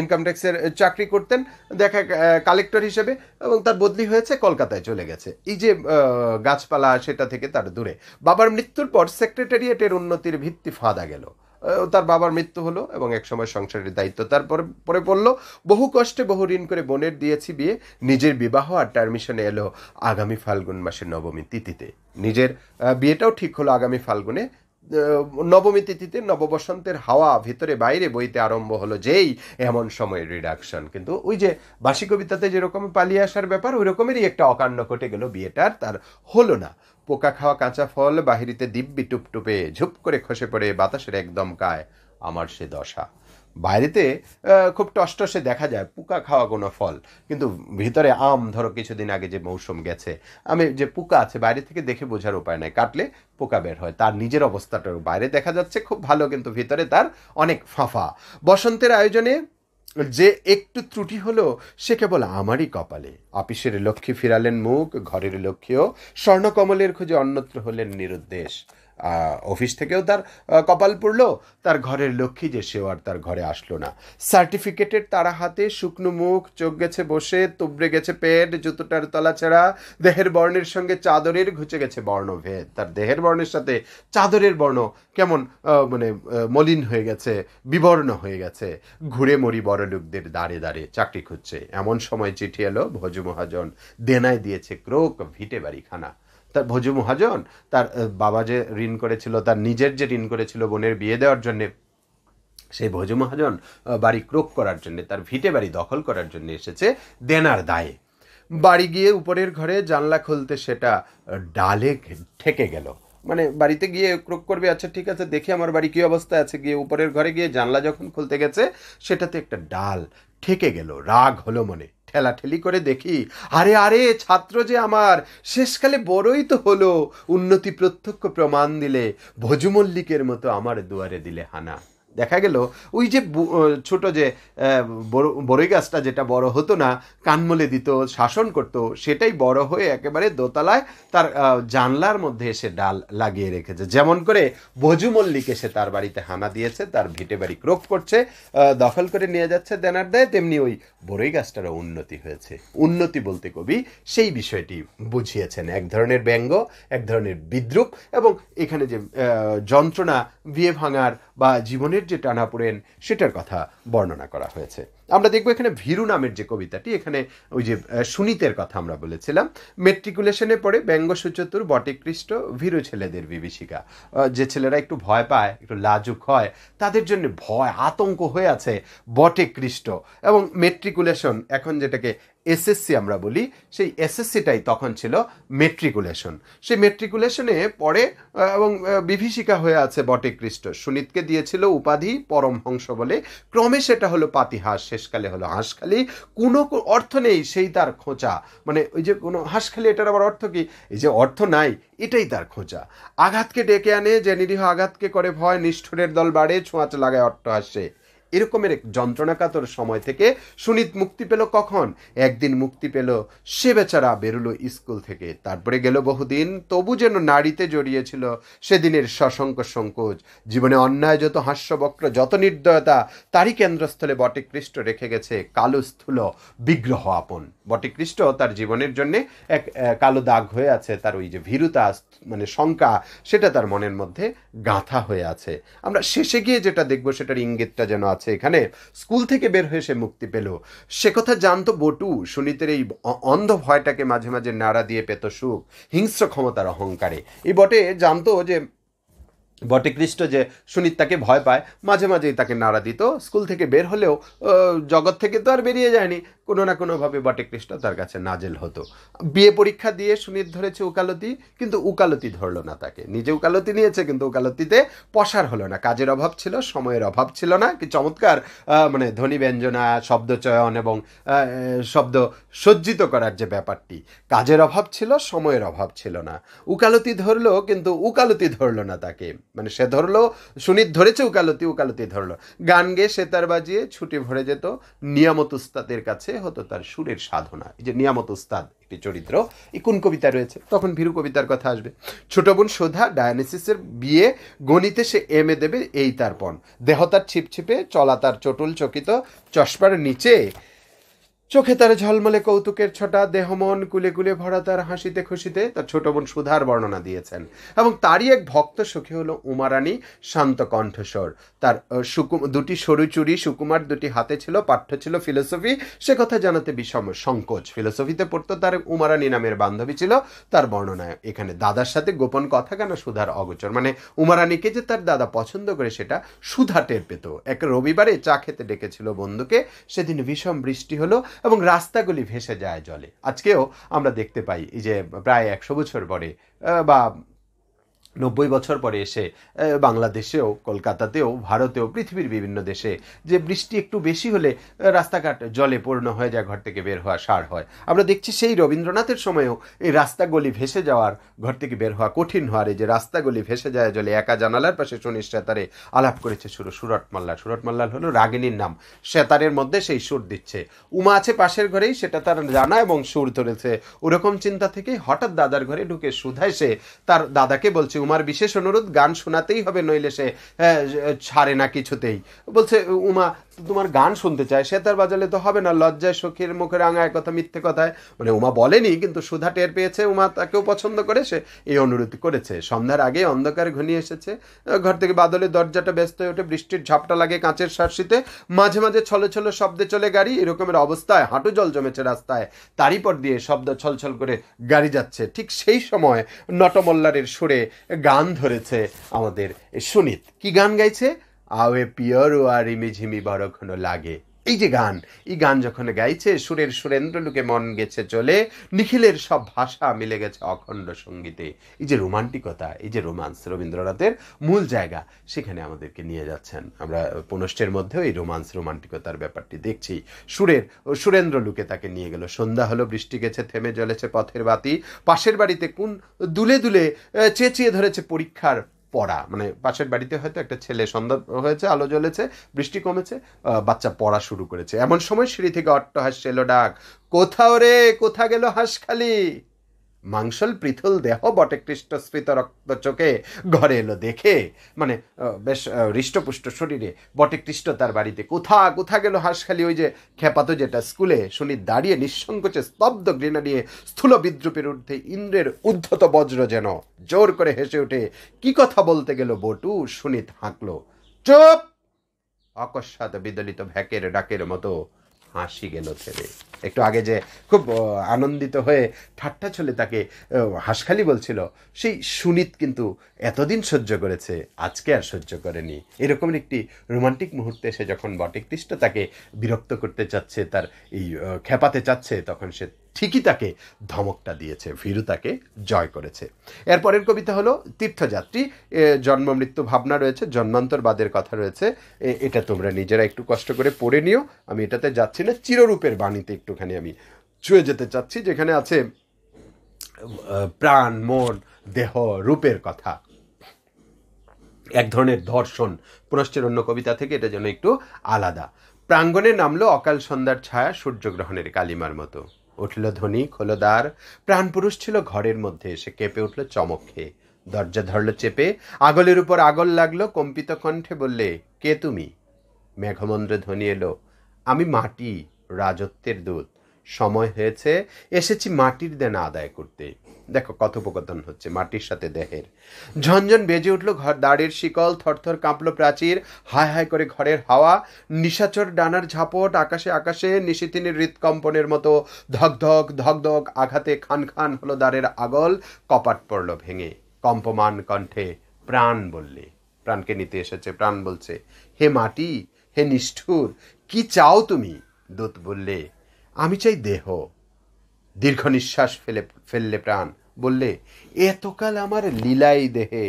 ইনকাম ট্যাক্সের চাকরি করতেন দেখা কালেক্টর হিসেবে এবং তার বদলি হয়েছে কলকাতায় চলে গেছে এই যে গাছপালা সেটা থেকে তার দূরে বাবার মৃত্যুর পর সেক্রেটারিয়েটের উন্নতির ভিত্তি ফাঁদা গেল তার বাবার মৃত্যু হলো এবং একসময় সংসারের দায়িত্ব তারপরে পরে পড়লো বহু কষ্টে বহু ঋণ করে বোনের দিয়েছি বিয়ে নিজের বিবাহ আর টার্মিশনে এলো আগামী ফাল্গুন মাসের নবমী তিথিতে নিজের বিয়েটাও ঠিক হলো আগামী ফাল্গুনে নবমী তিথিতে নববসন্তের হাওয়া ভিতরে বাইরে বইতে আরম্ভ হলো যেই এমন সময় রিডাকশন কিন্তু ওই যে বাসি কবিতাতে যেরকম পালিয়ে আসার ব্যাপার ওই রকমেরই একটা অকাণ্ড ঘটে গেল বিয়েটার তার হলো না পোকা খাওয়া কাঁচা ফল বাহিরিতে দিব্যি টুপটুপে ঝুপ করে খসে পড়ে বাতাসের একদম কায় আমার সে দশা বাইরেতে খুব টসটসে দেখা যায় পোকা খাওয়া কোনো ফল কিন্তু ভিতরে আম ধরো কিছুদিন আগে যে মৌসুম গেছে আমি যে পোকা আছে বাইরে থেকে দেখে বোঝার উপায় নাই কাটলে পোকা বের হয় তার নিজের অবস্থাটা বাইরে দেখা যাচ্ছে খুব ভালো কিন্তু ভিতরে তার অনেক ফাঁফা বসন্তের আয়োজনে যে একটু ত্রুটি হলো সে কেবল আমারই কপালে অফিসের লক্ষ্মী ফিরালেন মুখ ঘরের লক্ষ্মীও স্বর্ণকমলের খুঁজে অন্যত্র হলেন নিরুদ্দেশ অফিস থেকেও তার কপাল পড়ল তার ঘরের লক্ষ্মী যে সেও আর তার ঘরে আসলো না সার্টিফিকেটের তারা হাতে শুকনো মুখ চোখ গেছে বসে তুবড়ে গেছে পেট জুতোটার তলা ছেঁড়া দেহের বর্ণের সঙ্গে চাদরের ঘুচে গেছে বর্ণভেদ তার দেহের বর্ণের সাথে চাদরের বর্ণ কেমন মানে মলিন হয়ে গেছে বিবর্ণ হয়ে গেছে ঘুরে মরি বড় লোকদের দাঁড়ে দাঁড়িয়ে চাকরি খুঁজছে এমন সময় চিঠি এলো ভজু মহাজন দেনায় দিয়েছে ক্রোক ভিটে বাড়িখানা তার ভোজু মহাজন তার বাবা যে ঋণ করেছিল তার নিজের যে ঋণ করেছিল বোনের বিয়ে দেওয়ার জন্যে সেই ভোজু মহাজন বাড়ি ক্রোক করার জন্যে তার ভিটে বাড়ি দখল করার জন্য এসেছে দেনার দায়ে বাড়ি গিয়ে উপরের ঘরে জানলা খুলতে সেটা ডালে ঠেকে গেল মানে বাড়িতে গিয়ে ক্রোক করবে আচ্ছা ঠিক আছে দেখি আমার বাড়ি কী অবস্থা আছে গিয়ে উপরের ঘরে গিয়ে জানলা যখন খুলতে গেছে সেটাতে একটা ডাল ঠেকে গেল রাগ হলো মনে ঠেলাঠেলি করে দেখি আরে আরে ছাত্র যে আমার শেষকালে বড়ই তো হলো উন্নতি প্রত্যক্ষ প্রমাণ দিলে ভজুমল্লিকের মতো আমার দুয়ারে দিলে হানা দেখা গেল ওই যে ছোট যে বড়ই গাছটা যেটা বড় হতো না কানমলে দিত শাসন করত সেটাই বড় হয়ে একেবারে দোতলায় তার জানলার মধ্যে এসে ডাল লাগিয়ে রেখেছে যেমন করে বজু মল্লিক এসে তার বাড়িতে হানা দিয়েছে তার ভিটে বাড়ি ক্রোপ করছে দখল করে নিয়ে যাচ্ছে দেনার দেয় তেমনি ওই বড়ই গাছটারও উন্নতি হয়েছে উন্নতি বলতে কবি সেই বিষয়টি বুঝিয়েছেন এক ধরনের ব্যঙ্গ এক ধরনের বিদ্রুপ এবং এখানে যে যন্ত্রণা বিয়ে ভাঙার বা জীবনের যে টানাপোড়েন সেটার কথা বর্ণনা করা হয়েছে আমরা দেখব এখানে ভীরু নামের যে কবিতাটি এখানে ওই যে সুনীতের কথা আমরা বলেছিলাম মেট্রিকুলেশনে পড়ে ব্যঙ্গসূচতুর বটেকৃষ্ট ভীরু ছেলেদের বিভীষিকা যে ছেলেরা একটু ভয় পায় একটু লাজুক হয় তাদের জন্য ভয় আতঙ্ক হয়ে আছে বটেকৃষ্ট এবং মেট্রিকুলেশন এখন যেটাকে এসএসসি আমরা বলি সেই এসএসসিটাই তখন ছিল মেট্রিকুলেশন সেই মেট্রিকুলেশনে পরে এবং বিভীষিকা হয়ে আছে বটে কৃষ্ট সুনীতকে দিয়েছিল উপাধি পরমহংস বলে ক্রমে সেটা হলো পাতিহাস শেষকালে হলো হাঁসখালি কোনো অর্থ নেই সেই তার খোঁচা মানে ওই যে কোনো হাঁসখালি এটার আবার অর্থ কি এই যে অর্থ নাই এটাই তার খোঁচা আঘাতকে ডেকে আনে যে নিরীহ আঘাতকে করে ভয় নিষ্ঠুরের দল বাড়ে ছোঁয়াচে লাগায় অট্ট আসে এরকমের এক যন্ত্রণাকাতর সময় থেকে সুনীত মুক্তি পেল কখন একদিন মুক্তি পেল সে বেচারা বেরুলো স্কুল থেকে তারপরে গেল বহুদিন তবু যেন নারীতে জড়িয়েছিল সেদিনের সশঙ্ক সংকোচ জীবনে অন্যায় যত হাস্যবক্র যত নির্দয়তা তারই কেন্দ্রস্থলে বটে কৃষ্ট রেখে গেছে কালো স্থূল বিগ্রহ আপন বটিকৃষ্ট তার জীবনের জন্যে এক কালো দাগ হয়ে আছে তার ওই যে ভীরুতা মানে শঙ্কা সেটা তার মনের মধ্যে গাঁথা হয়ে আছে আমরা শেষে গিয়ে যেটা দেখব সেটার ইঙ্গিতটা যেন আছে এখানে স্কুল থেকে বের হয়ে সে মুক্তি পেল সে কথা জানতো বটু সুনীতের এই অন্ধ ভয়টাকে মাঝে মাঝে নাড়া দিয়ে পেত সুখ হিংস্র ক্ষমতার অহংকারে এই বটে জানতো যে বটেকৃষ্ট যে সুনীত তাকে ভয় পায় মাঝে মাঝেই তাকে নাড়া দিত স্কুল থেকে বের হলেও জগৎ থেকে তো আর বেরিয়ে যায়নি কোনো না কোনোভাবে বটেকৃষ্ট তার কাছে নাজেল হতো বিয়ে পরীক্ষা দিয়ে সুনীত ধরেছে উকালতি কিন্তু উকালতি ধরলো না তাকে নিজে উকালতি নিয়েছে কিন্তু উকালতিতে পশার হলো না কাজের অভাব ছিল সময়ের অভাব ছিল না কি চমৎকার মানে ধ্বনি ব্যঞ্জনা শব্দচয়ন এবং শব্দ সজ্জিত করার যে ব্যাপারটি কাজের অভাব ছিল সময়ের অভাব ছিল না উকালতি ধরলো কিন্তু উকালতি ধরলো না তাকে মানে সে ধরলো সুনীত ধরেছে উকালতি উকালতি ধরলো গান গেয়ে সেতার বাজিয়ে ছুটে ভরে যেত নিয়ামত উস্তাদের কাছে হতো তার সুরের সাধনা এই যে নিয়ামত উস্তাদ একটি চরিত্র এই কোন কবিতা রয়েছে তখন ভীরু কবিতার কথা আসবে ছোট বোন সোধা ডায়ানিসিসের বিয়ে গণিতে সে এম এ দেবে এই তার পণ দেহতার ছিপছিপে চলা তার চটুল চকিত চশমার নিচে চোখে তার ঝলমলে কৌতুকের ছটা দেহমন কুলে কুলে ভরা তার হাসিতে খুশিতে তার ছোট বোন সুধার বর্ণনা দিয়েছেন এবং তারই এক ভক্ত সখী হলো উমারানী শান্ত কণ্ঠস্বর তার সুকুম দুটি সরু চুরি সুকুমার দুটি হাতে ছিল পাঠ্য ছিল ফিলোসফি সে কথা জানাতে বিষম সংকোচ ফিলোসফিতে পড়তো তার উমারানী নামের বান্ধবী ছিল তার বর্ণনায় এখানে দাদার সাথে গোপন কথা কেন সুধার অগোচর মানে উমারানীকে যে তার দাদা পছন্দ করে সেটা সুধা টের পেত এক রবিবারে চা খেতে ডেকেছিল বন্ধুকে সেদিন বিষম বৃষ্টি হলো এবং রাস্তাগুলি ভেসে যায় জলে আজকেও আমরা দেখতে পাই এই যে প্রায় একশো বছর পরে বা নব্বই বছর পরে এসে বাংলাদেশেও কলকাতাতেও ভারতেও পৃথিবীর বিভিন্ন দেশে যে বৃষ্টি একটু বেশি হলে রাস্তাঘাট জলে পূর্ণ হয়ে যায় ঘর থেকে বের হওয়া সার হয় আমরা দেখছি সেই রবীন্দ্রনাথের সময়েও এই রাস্তাগুলি ভেসে যাওয়ার ঘর থেকে বের হওয়া কঠিন হওয়ার যে রাস্তাগুলি ভেসে যায় জলে একা জানালার পাশে সুনিশ শ্বেতারে আলাপ করেছে সুর সুরট মাল্লা সুরট মাল্লাল হলো রাগিনীর নাম সেতারের মধ্যে সেই সুর দিচ্ছে উমা আছে পাশের ঘরেই সেটা তার জানা এবং সুর ধরেছে ওরকম চিন্তা থেকে হঠাৎ দাদার ঘরে ঢুকে সুধায় সে তার দাদাকে বলছে উমার বিশেষ অনুরোধ গান শোনাতেই হবে নইলে সে ছাড়ে না কিছুতেই বলছে উমা তোমার গান শুনতে চায় সে তার বাজালে তো হবে না লজ্জায় সখীর মুখে রাঙা কথা মিথ্যে কথায় মানে উমা বলেনি কিন্তু সুধা টের পেয়েছে উমা তাকেও পছন্দ করে সে এই অনুরোধ করেছে সন্ধ্যার আগে অন্ধকার ঘনিয়ে এসেছে ঘর থেকে বাদলের দরজাটা ব্যস্ত হয়ে ওঠে বৃষ্টির ঝাপটা লাগে কাঁচের শার্সিতে মাঝে মাঝে ছলে ছলে শব্দে চলে গাড়ি এরকমের অবস্থায় হাঁটু জল জমেছে রাস্তায় তারই পর দিয়ে শব্দ ছলছল করে গাড়ি যাচ্ছে ঠিক সেই সময় নটমল্লারের সুরে গান ধরেছে আমাদের সুনীত কি গান গাইছে আওয়ে পিয়র আর ইমিঝিমি বড় লাগে এই যে গান এই গান যখন গাইছে সুরের সুরেন্দ্রলোকে মন গেছে চলে নিখিলের সব ভাষা মিলে গেছে অখণ্ড সঙ্গীতে এই যে রোমান্টিকতা এই যে রোমান্স রবীন্দ্রনাথের মূল জায়গা সেখানে আমাদেরকে নিয়ে যাচ্ছেন আমরা পুনষ্টের মধ্যেও এই রোমান্স রোমান্টিকতার ব্যাপারটি দেখছি সুরের সুরেন্দ্রলোকে তাকে নিয়ে গেল সন্ধ্যা হলো বৃষ্টি গেছে থেমে জ্বলেছে পথের বাতি পাশের বাড়িতে কোন দুলে দুলে চেঁচিয়ে ধরেছে পরীক্ষার পড়া মানে পাশের বাড়িতে হয়তো একটা ছেলে সন্ধ্যা হয়েছে আলো জ্বলেছে বৃষ্টি কমেছে বাচ্চা পড়া শুরু করেছে এমন সময় সিঁড়ি থেকে অট্টহাস এলো ডাক কোথাও রে কোথা গেল হাঁসখালি মাংসল পৃথুল দেহ বটে কৃষ্টস্ফীত রক্ত চোখে ঘরে এলো দেখে মানে বেশ হৃষ্টপুষ্ট শরীরে বটে কৃষ্ট তার বাড়িতে কোথা কোথা গেল খালি ওই যে খেপাতো যেটা স্কুলে শুনি দাঁড়িয়ে নিঃসংকোচে স্তব্ধ ঘৃণা নিয়ে স্থূল বিদ্রুপের ঊর্ধ্বে ইন্দ্রের উদ্ধত বজ্র যেন জোর করে হেসে ওঠে কি কথা বলতে গেল বটু শুনি হাঁকলো চোপ অকস্মাত বিদলিত ভ্যাকের ডাকের মতো হাসি গেল ছেলে একটু আগে যে খুব আনন্দিত হয়ে ঠাট্টা ছলে তাকে হাসখালি বলছিল সেই সুনীত কিন্তু এতদিন সহ্য করেছে আজকে আর সহ্য করেনি এরকম একটি রোমান্টিক মুহূর্তে সে যখন বটেকৃষ্ট তাকে বিরক্ত করতে চাচ্ছে তার এই খেপাতে চাচ্ছে তখন সে ঠিকই তাকে ধমকটা দিয়েছে ভিরু তাকে জয় করেছে এরপরের কবিতা হলো তীর্থযাত্রী জন্ম মৃত্যু ভাবনা রয়েছে জন্মান্তরবাদের কথা রয়েছে এটা তোমরা নিজেরা একটু কষ্ট করে পড়ে নিও আমি এটাতে যাচ্ছি না চিররূপের বাণীতে একটুখানি আমি ছুঁয়ে যেতে চাচ্ছি যেখানে আছে প্রাণ মন দেহ রূপের কথা এক ধরনের ধর্ষণ পুনশ্চের অন্য কবিতা থেকে এটা যেন একটু আলাদা প্রাঙ্গণে নামলো অকাল সন্ধ্যার ছায়া সূর্যগ্রহণের কালিমার মতো উঠল ধনী খোলদার প্রাণপুরুষ ছিল ঘরের মধ্যে সে কেঁপে উঠল চমক খেয়ে দরজা ধরল চেপে আগলের উপর আগল লাগলো কম্পিত কণ্ঠে বললে কে তুমি মেঘমন্দ্র ধনী এলো আমি মাটি রাজত্বের দূত সময় হয়েছে এসেছি মাটির দেনা আদায় করতে দেখো কথোপকথন হচ্ছে মাটির সাথে দেহের ঝনঝন বেজে উঠল ঘর দাড়ির শিকল থরথর কাঁপলো প্রাচীর হায় হায় করে ঘরের হাওয়া নিশাচর ডানার ঝাপট আকাশে আকাশে নিশিতিনের হৃৎকম্পনের মতো ধকধক ধকধক আঘাতে খান খান হলো দ্বারের আগল কপাট পড়ল ভেঙে কম্পমান কণ্ঠে প্রাণ বললে প্রাণকে নিতে এসেছে প্রাণ বলছে হে মাটি হে নিষ্ঠুর কি চাও তুমি দূত বললে আমি চাই দেহ দীর্ঘ নিঃশ্বাস ফেলে ফেললে প্রাণ বললে এতকাল আমার লীলাই দেহে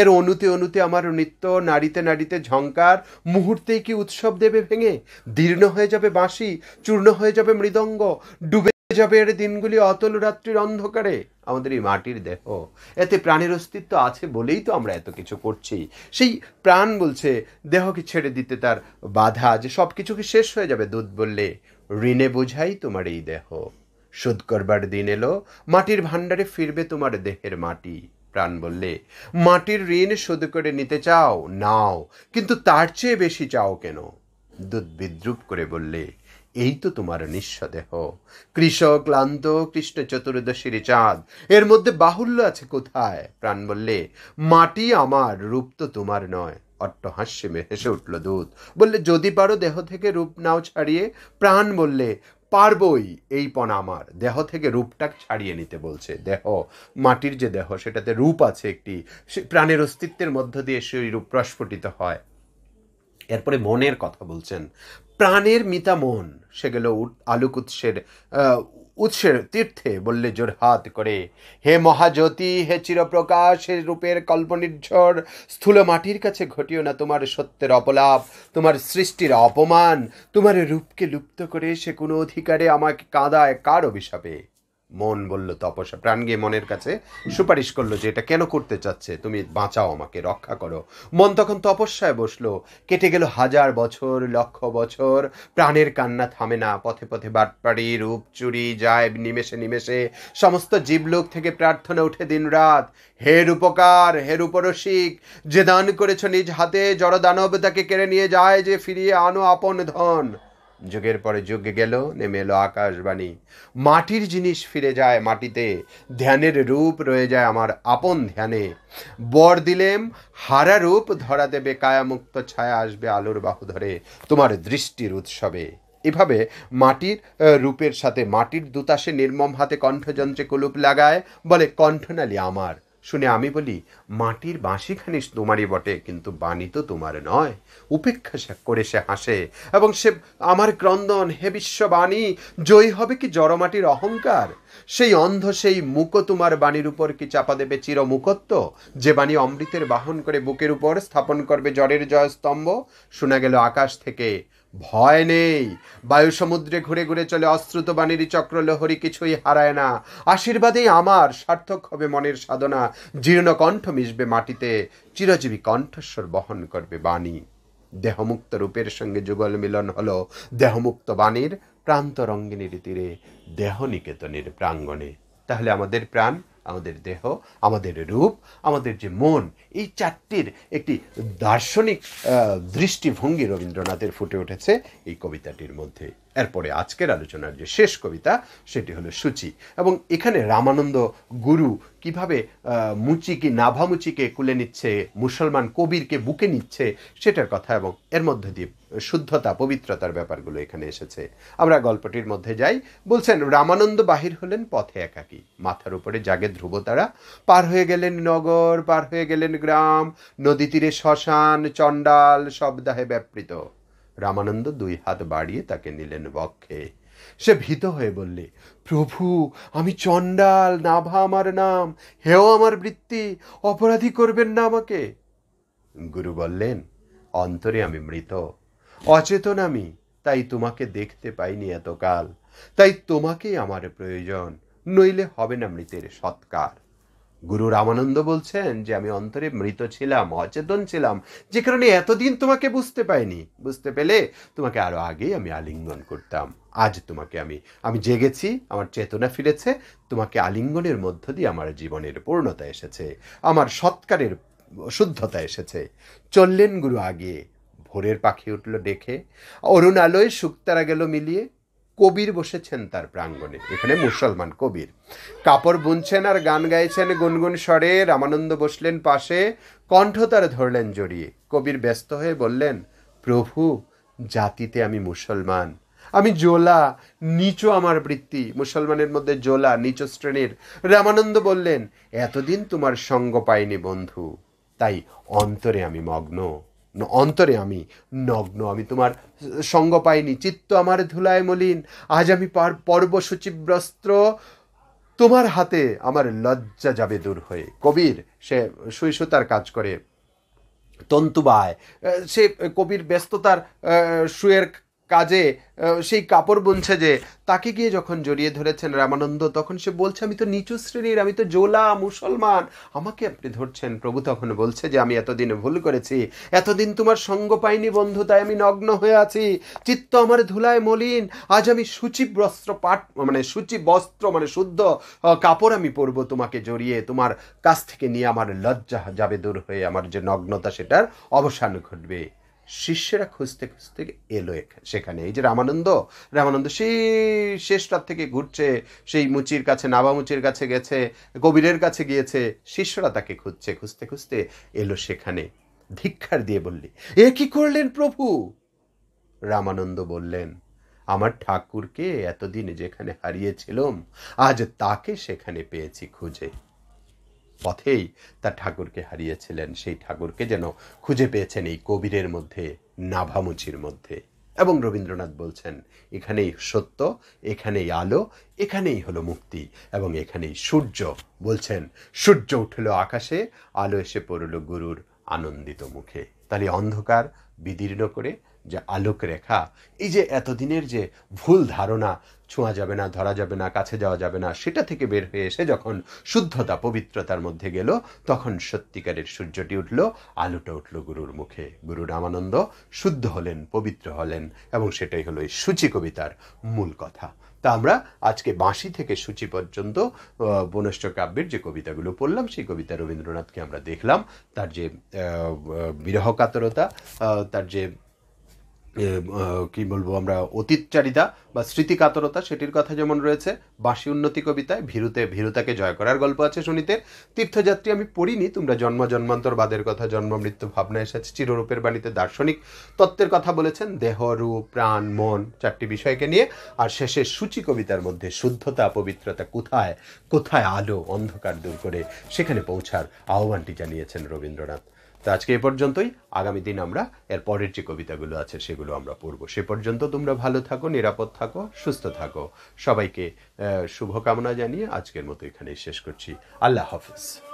এর অনুতে অনুতে আমার নৃত্য নাড়িতে নাড়িতে ঝঙ্কার মুহূর্তেই কি উৎসব দেবে ভেঙে দীর্ণ হয়ে যাবে বাঁশি চূর্ণ হয়ে যাবে মৃদঙ্গ ডুবে শৈশবের দিনগুলি অতল রাত্রির অন্ধকারে আমাদের এই মাটির দেহ এতে প্রাণের অস্তিত্ব আছে বলেই তো আমরা এত কিছু করছি সেই প্রাণ বলছে দেহকে ছেড়ে দিতে তার বাধা যে সব কিছু কি শেষ হয়ে যাবে দুধ বললে ঋণে বোঝাই তোমার এই দেহ শোধ করবার দিন এলো মাটির ভাণ্ডারে ফিরবে তোমার দেহের মাটি প্রাণ বললে মাটির ঋণ শোধ করে নিতে চাও নাও কিন্তু তার চেয়ে বেশি চাও কেন দুধ বিদ্রুপ করে বললে এই তো তোমার নিঃসদেহ কৃষক ক্লান্ত কৃষ্ণ চতুর্দশীর চাঁদ এর মধ্যে বাহুল্য আছে কোথায় প্রাণ বললে মাটি আমার রূপ তো তোমার নয় অট্টহাস্যে হেসে উঠল দুধ বললে যদি পারো দেহ থেকে রূপ নাও ছাড়িয়ে প্রাণ বললে পারবই এই পণ আমার দেহ থেকে রূপটা ছাড়িয়ে নিতে বলছে দেহ মাটির যে দেহ সেটাতে রূপ আছে একটি প্রাণের অস্তিত্বের মধ্য দিয়ে সেই রূপ প্রস্ফুটিত হয় এরপরে মনের কথা বলছেন প্রাণের মিতা মন সে গেল আলোক উৎসের উৎসের তীর্থে বললে জোর হাত করে হে মহাজ্যোতি হে চিরপ্রকাশ হে রূপের কল্পনির্ঝড় স্থূল মাটির কাছে ঘটিও না তোমার সত্যের অপলাপ তোমার সৃষ্টির অপমান তোমার রূপকে লুপ্ত করে সে কোনো অধিকারে আমাকে কাঁদায় কার অভিশাপে মন বলল তপস্যা প্রাণ গিয়ে মনের কাছে সুপারিশ করলো যে এটা কেন করতে চাচ্ছে তুমি বাঁচাও আমাকে রক্ষা করো মন তখন তপস্যায় বসলো কেটে গেল হাজার বছর লক্ষ বছর প্রাণের কান্না থামে না পথে পথে বাটপাড়ি রূপ চুরি যায় নিমেষে নিমেষে সমস্ত জীবলোক থেকে প্রার্থনা উঠে দিন রাত হের উপকার হের উপরসিক যে দান করেছ নিজ হাতে দানব তাকে কেড়ে নিয়ে যায় যে ফিরিয়ে আনো আপন ধন যুগের পরে যুগ গেল নেমে এলো আকাশবাণী মাটির জিনিস ফিরে যায় মাটিতে ধ্যানের রূপ রয়ে যায় আমার আপন ধ্যানে বর দিলেম হারা রূপ ধরা দেবে কায়ামুক্ত ছায়া আসবে আলোর বাহু ধরে তোমার দৃষ্টির উৎসবে এভাবে মাটির রূপের সাথে মাটির দূতাসে নির্মম হাতে কণ্ঠযন্ত্রে কুলুপ লাগায় বলে কণ্ঠনালী আমার শুনে আমি বলি মাটির বাঁশিখানি তোমারই বটে কিন্তু বাণী তো তোমার নয় উপেক্ষা সে করে সে হাসে এবং সে আমার ক্রন্দন হে বিশ্ববাণী জয়ী হবে কি জড়মাটির অহংকার সেই অন্ধ সেই মুক তোমার বাণীর উপর কি চাপা দেবে চির মুকত্ব যে বাণী অমৃতের বাহন করে বুকের উপর স্থাপন করবে জড়ের জয়স্তম্ভ শোনা গেল আকাশ থেকে ভয় নেই বায়ু সমুদ্রে ঘুরে ঘুরে চলে অশ্রুত বাণীর চক্র কিছুই হারায় না আশীর্বাদেই আমার সার্থক হবে মনের সাধনা জীর্ণ কণ্ঠ মিশবে মাটিতে চিরজীবী কণ্ঠস্বর বহন করবে বাণী দেহমুক্ত রূপের সঙ্গে যুগল মিলন হলো দেহমুক্ত বাণীর প্রান্তরঙ্গিনীর তীরে দেহ নিকেতনের প্রাঙ্গণে তাহলে আমাদের প্রাণ আমাদের দেহ আমাদের রূপ আমাদের যে মন এই চারটির একটি দার্শনিক দৃষ্টিভঙ্গি রবীন্দ্রনাথের ফুটে উঠেছে এই কবিতাটির মধ্যে এরপরে আজকের আলোচনার যে শেষ কবিতা সেটি হলো সূচি এবং এখানে রামানন্দ গুরু কিভাবে মুচিকে নাভামুচিকে কুলে নিচ্ছে মুসলমান কবিরকে বুকে নিচ্ছে সেটার কথা এবং এর মধ্যে দিয়ে শুদ্ধতা পবিত্রতার ব্যাপারগুলো এখানে এসেছে আমরা গল্পটির মধ্যে যাই বলছেন রামানন্দ বাহির হলেন পথে একাকি মাথার উপরে জাগে ধ্রুবতারা পার হয়ে গেলেন নগর পার হয়ে গেলেন গ্রাম নদী তীরে শ্মশান চণ্ডাল সবদাহে ব্যাপৃত রামানন্দ দুই হাত বাড়িয়ে তাকে নিলেন বক্ষে সে ভীত হয়ে বললে প্রভু আমি চণ্ডাল নাভা আমার নাম হেও আমার বৃত্তি অপরাধী করবেন না আমাকে গুরু বললেন অন্তরে আমি মৃত অচেতন আমি তাই তোমাকে দেখতে পাইনি এতকাল তাই তোমাকেই আমার প্রয়োজন নইলে হবে না মৃতের সৎকার গুরু রামানন্দ বলছেন যে আমি অন্তরে মৃত ছিলাম অচেতন ছিলাম যে কারণে এতদিন তোমাকে বুঝতে পাইনি বুঝতে পেলে তোমাকে আরও আগেই আমি আলিঙ্গন করতাম আজ তোমাকে আমি আমি জেগেছি আমার চেতনা ফিরেছে তোমাকে আলিঙ্গনের মধ্য দিয়ে আমার জীবনের পূর্ণতা এসেছে আমার সৎকারের শুদ্ধতা এসেছে চললেন গুরু আগে ভোরের পাখি উঠল ডেকে অরুণ আলোয় শুক্তারা গেল মিলিয়ে কবির বসেছেন তার প্রাঙ্গণে এখানে মুসলমান কবির কাপড় বুনছেন আর গান গাইছেন গুনগুন স্বরে রামানন্দ বসলেন পাশে কণ্ঠ তার ধরলেন জড়িয়ে কবির ব্যস্ত হয়ে বললেন প্রভু জাতিতে আমি মুসলমান আমি জোলা নিচু আমার বৃত্তি মুসলমানের মধ্যে জোলা নিচু শ্রেণীর রামানন্দ বললেন এতদিন তোমার সঙ্গ পাইনি বন্ধু তাই অন্তরে আমি মগ্ন অন্তরে আমি নগ্ন আমি তোমার সঙ্গ পাইনি চিত্ত আমার ধুলায় মলিন আজ আমি পার পর্ব সচিব্রস্ত্র তোমার হাতে আমার লজ্জা যাবে দূর হয়ে কবির সে সুইসুতার কাজ করে তন্তুবায় সে কবির ব্যস্ততার শুয়ের কাজে সেই কাপড় বুনছে যে তাকে গিয়ে যখন জড়িয়ে ধরেছেন রামানন্দ তখন সে বলছে আমি তো নিচু শ্রেণীর আমি তো জোলা মুসলমান আমাকে আপনি ধরছেন প্রভু তখন বলছে যে আমি এতদিন ভুল করেছি এতদিন তোমার সঙ্গ পাইনি বন্ধু তাই আমি নগ্ন হয়ে আছি চিত্ত আমার ধুলায় মলিন আজ আমি সূচি বস্ত্র পাট মানে সূচি বস্ত্র মানে শুদ্ধ কাপড় আমি পরবো তোমাকে জড়িয়ে তোমার কাছ থেকে নিয়ে আমার লজ্জা যাবে দূর হয়ে আমার যে নগ্নতা সেটার অবসান ঘটবে শিষ্যেরা খুঁজতে খুঁজতে এলো সেখানে এই যে রামানন্দ রামানন্দ সেই শেষ রাত থেকে ঘুরছে সেই মুচির কাছে নাবামুচির কাছে গেছে কবিরের কাছে গিয়েছে শিষ্যরা তাকে খুঁজছে খুঁজতে খুঁজতে এলো সেখানে ধিক্ষার দিয়ে বললি এ কি করলেন প্রভু রামানন্দ বললেন আমার ঠাকুরকে এতদিন যেখানে হারিয়েছিলাম আজ তাকে সেখানে পেয়েছি খুঁজে পথেই তার ঠাকুরকে হারিয়েছিলেন সেই ঠাকুরকে যেন খুঁজে পেয়েছেন এই কবিরের মধ্যে নাভামুচির মধ্যে এবং রবীন্দ্রনাথ বলছেন এখানেই সত্য এখানেই আলো এখানেই হলো মুক্তি এবং এখানেই সূর্য বলছেন সূর্য উঠল আকাশে আলো এসে পড়ল গুরুর আনন্দিত মুখে তাহলে অন্ধকার বিদীর্ণ করে যে আলোক রেখা এই যে এতদিনের যে ভুল ধারণা ছোঁয়া যাবে না ধরা যাবে না কাছে যাওয়া যাবে না সেটা থেকে বের হয়ে এসে যখন শুদ্ধতা পবিত্রতার মধ্যে গেল তখন সত্যিকারের সূর্যটি উঠল আলোটা উঠল গুরুর মুখে গুরু রামানন্দ শুদ্ধ হলেন পবিত্র হলেন এবং সেটাই হলো এই সূচি কবিতার মূল কথা তা আমরা আজকে বাঁশি থেকে সূচি পর্যন্ত বনষ্ট কাব্যের যে কবিতাগুলো পড়লাম সেই কবিতা রবীন্দ্রনাথকে আমরা দেখলাম তার যে বিরহ কাতরতা তার যে কি বলবো আমরা অতীতচারিতা বা স্মৃতিকাতরতা সেটির কথা যেমন রয়েছে বাসি উন্নতি কবিতায় ভীরুতে ভীরুতাকে জয় করার গল্প আছে শুনিতে তীর্থযাত্রী আমি পড়িনি তোমরা জন্ম জন্মান্তর বাদের কথা জন্ম মৃত্যু ভাবনা এসেছে চিররূপের বাণীতে দার্শনিক তত্ত্বের কথা বলেছেন দেহ রূপ প্রাণ মন চারটি বিষয়কে নিয়ে আর শেষে সূচি কবিতার মধ্যে শুদ্ধতা পবিত্রতা কোথায় কোথায় আলো অন্ধকার দূর করে সেখানে পৌঁছার আহ্বানটি জানিয়েছেন রবীন্দ্রনাথ তো আজকে এ পর্যন্তই আগামী দিন আমরা এর পরের যে কবিতাগুলো আছে সেগুলো আমরা পড়বো সে পর্যন্ত তোমরা ভালো থাকো নিরাপদ থাকো সুস্থ থাকো সবাইকে শুভকামনা জানিয়ে আজকের মতো এখানেই শেষ করছি আল্লাহ হাফিজ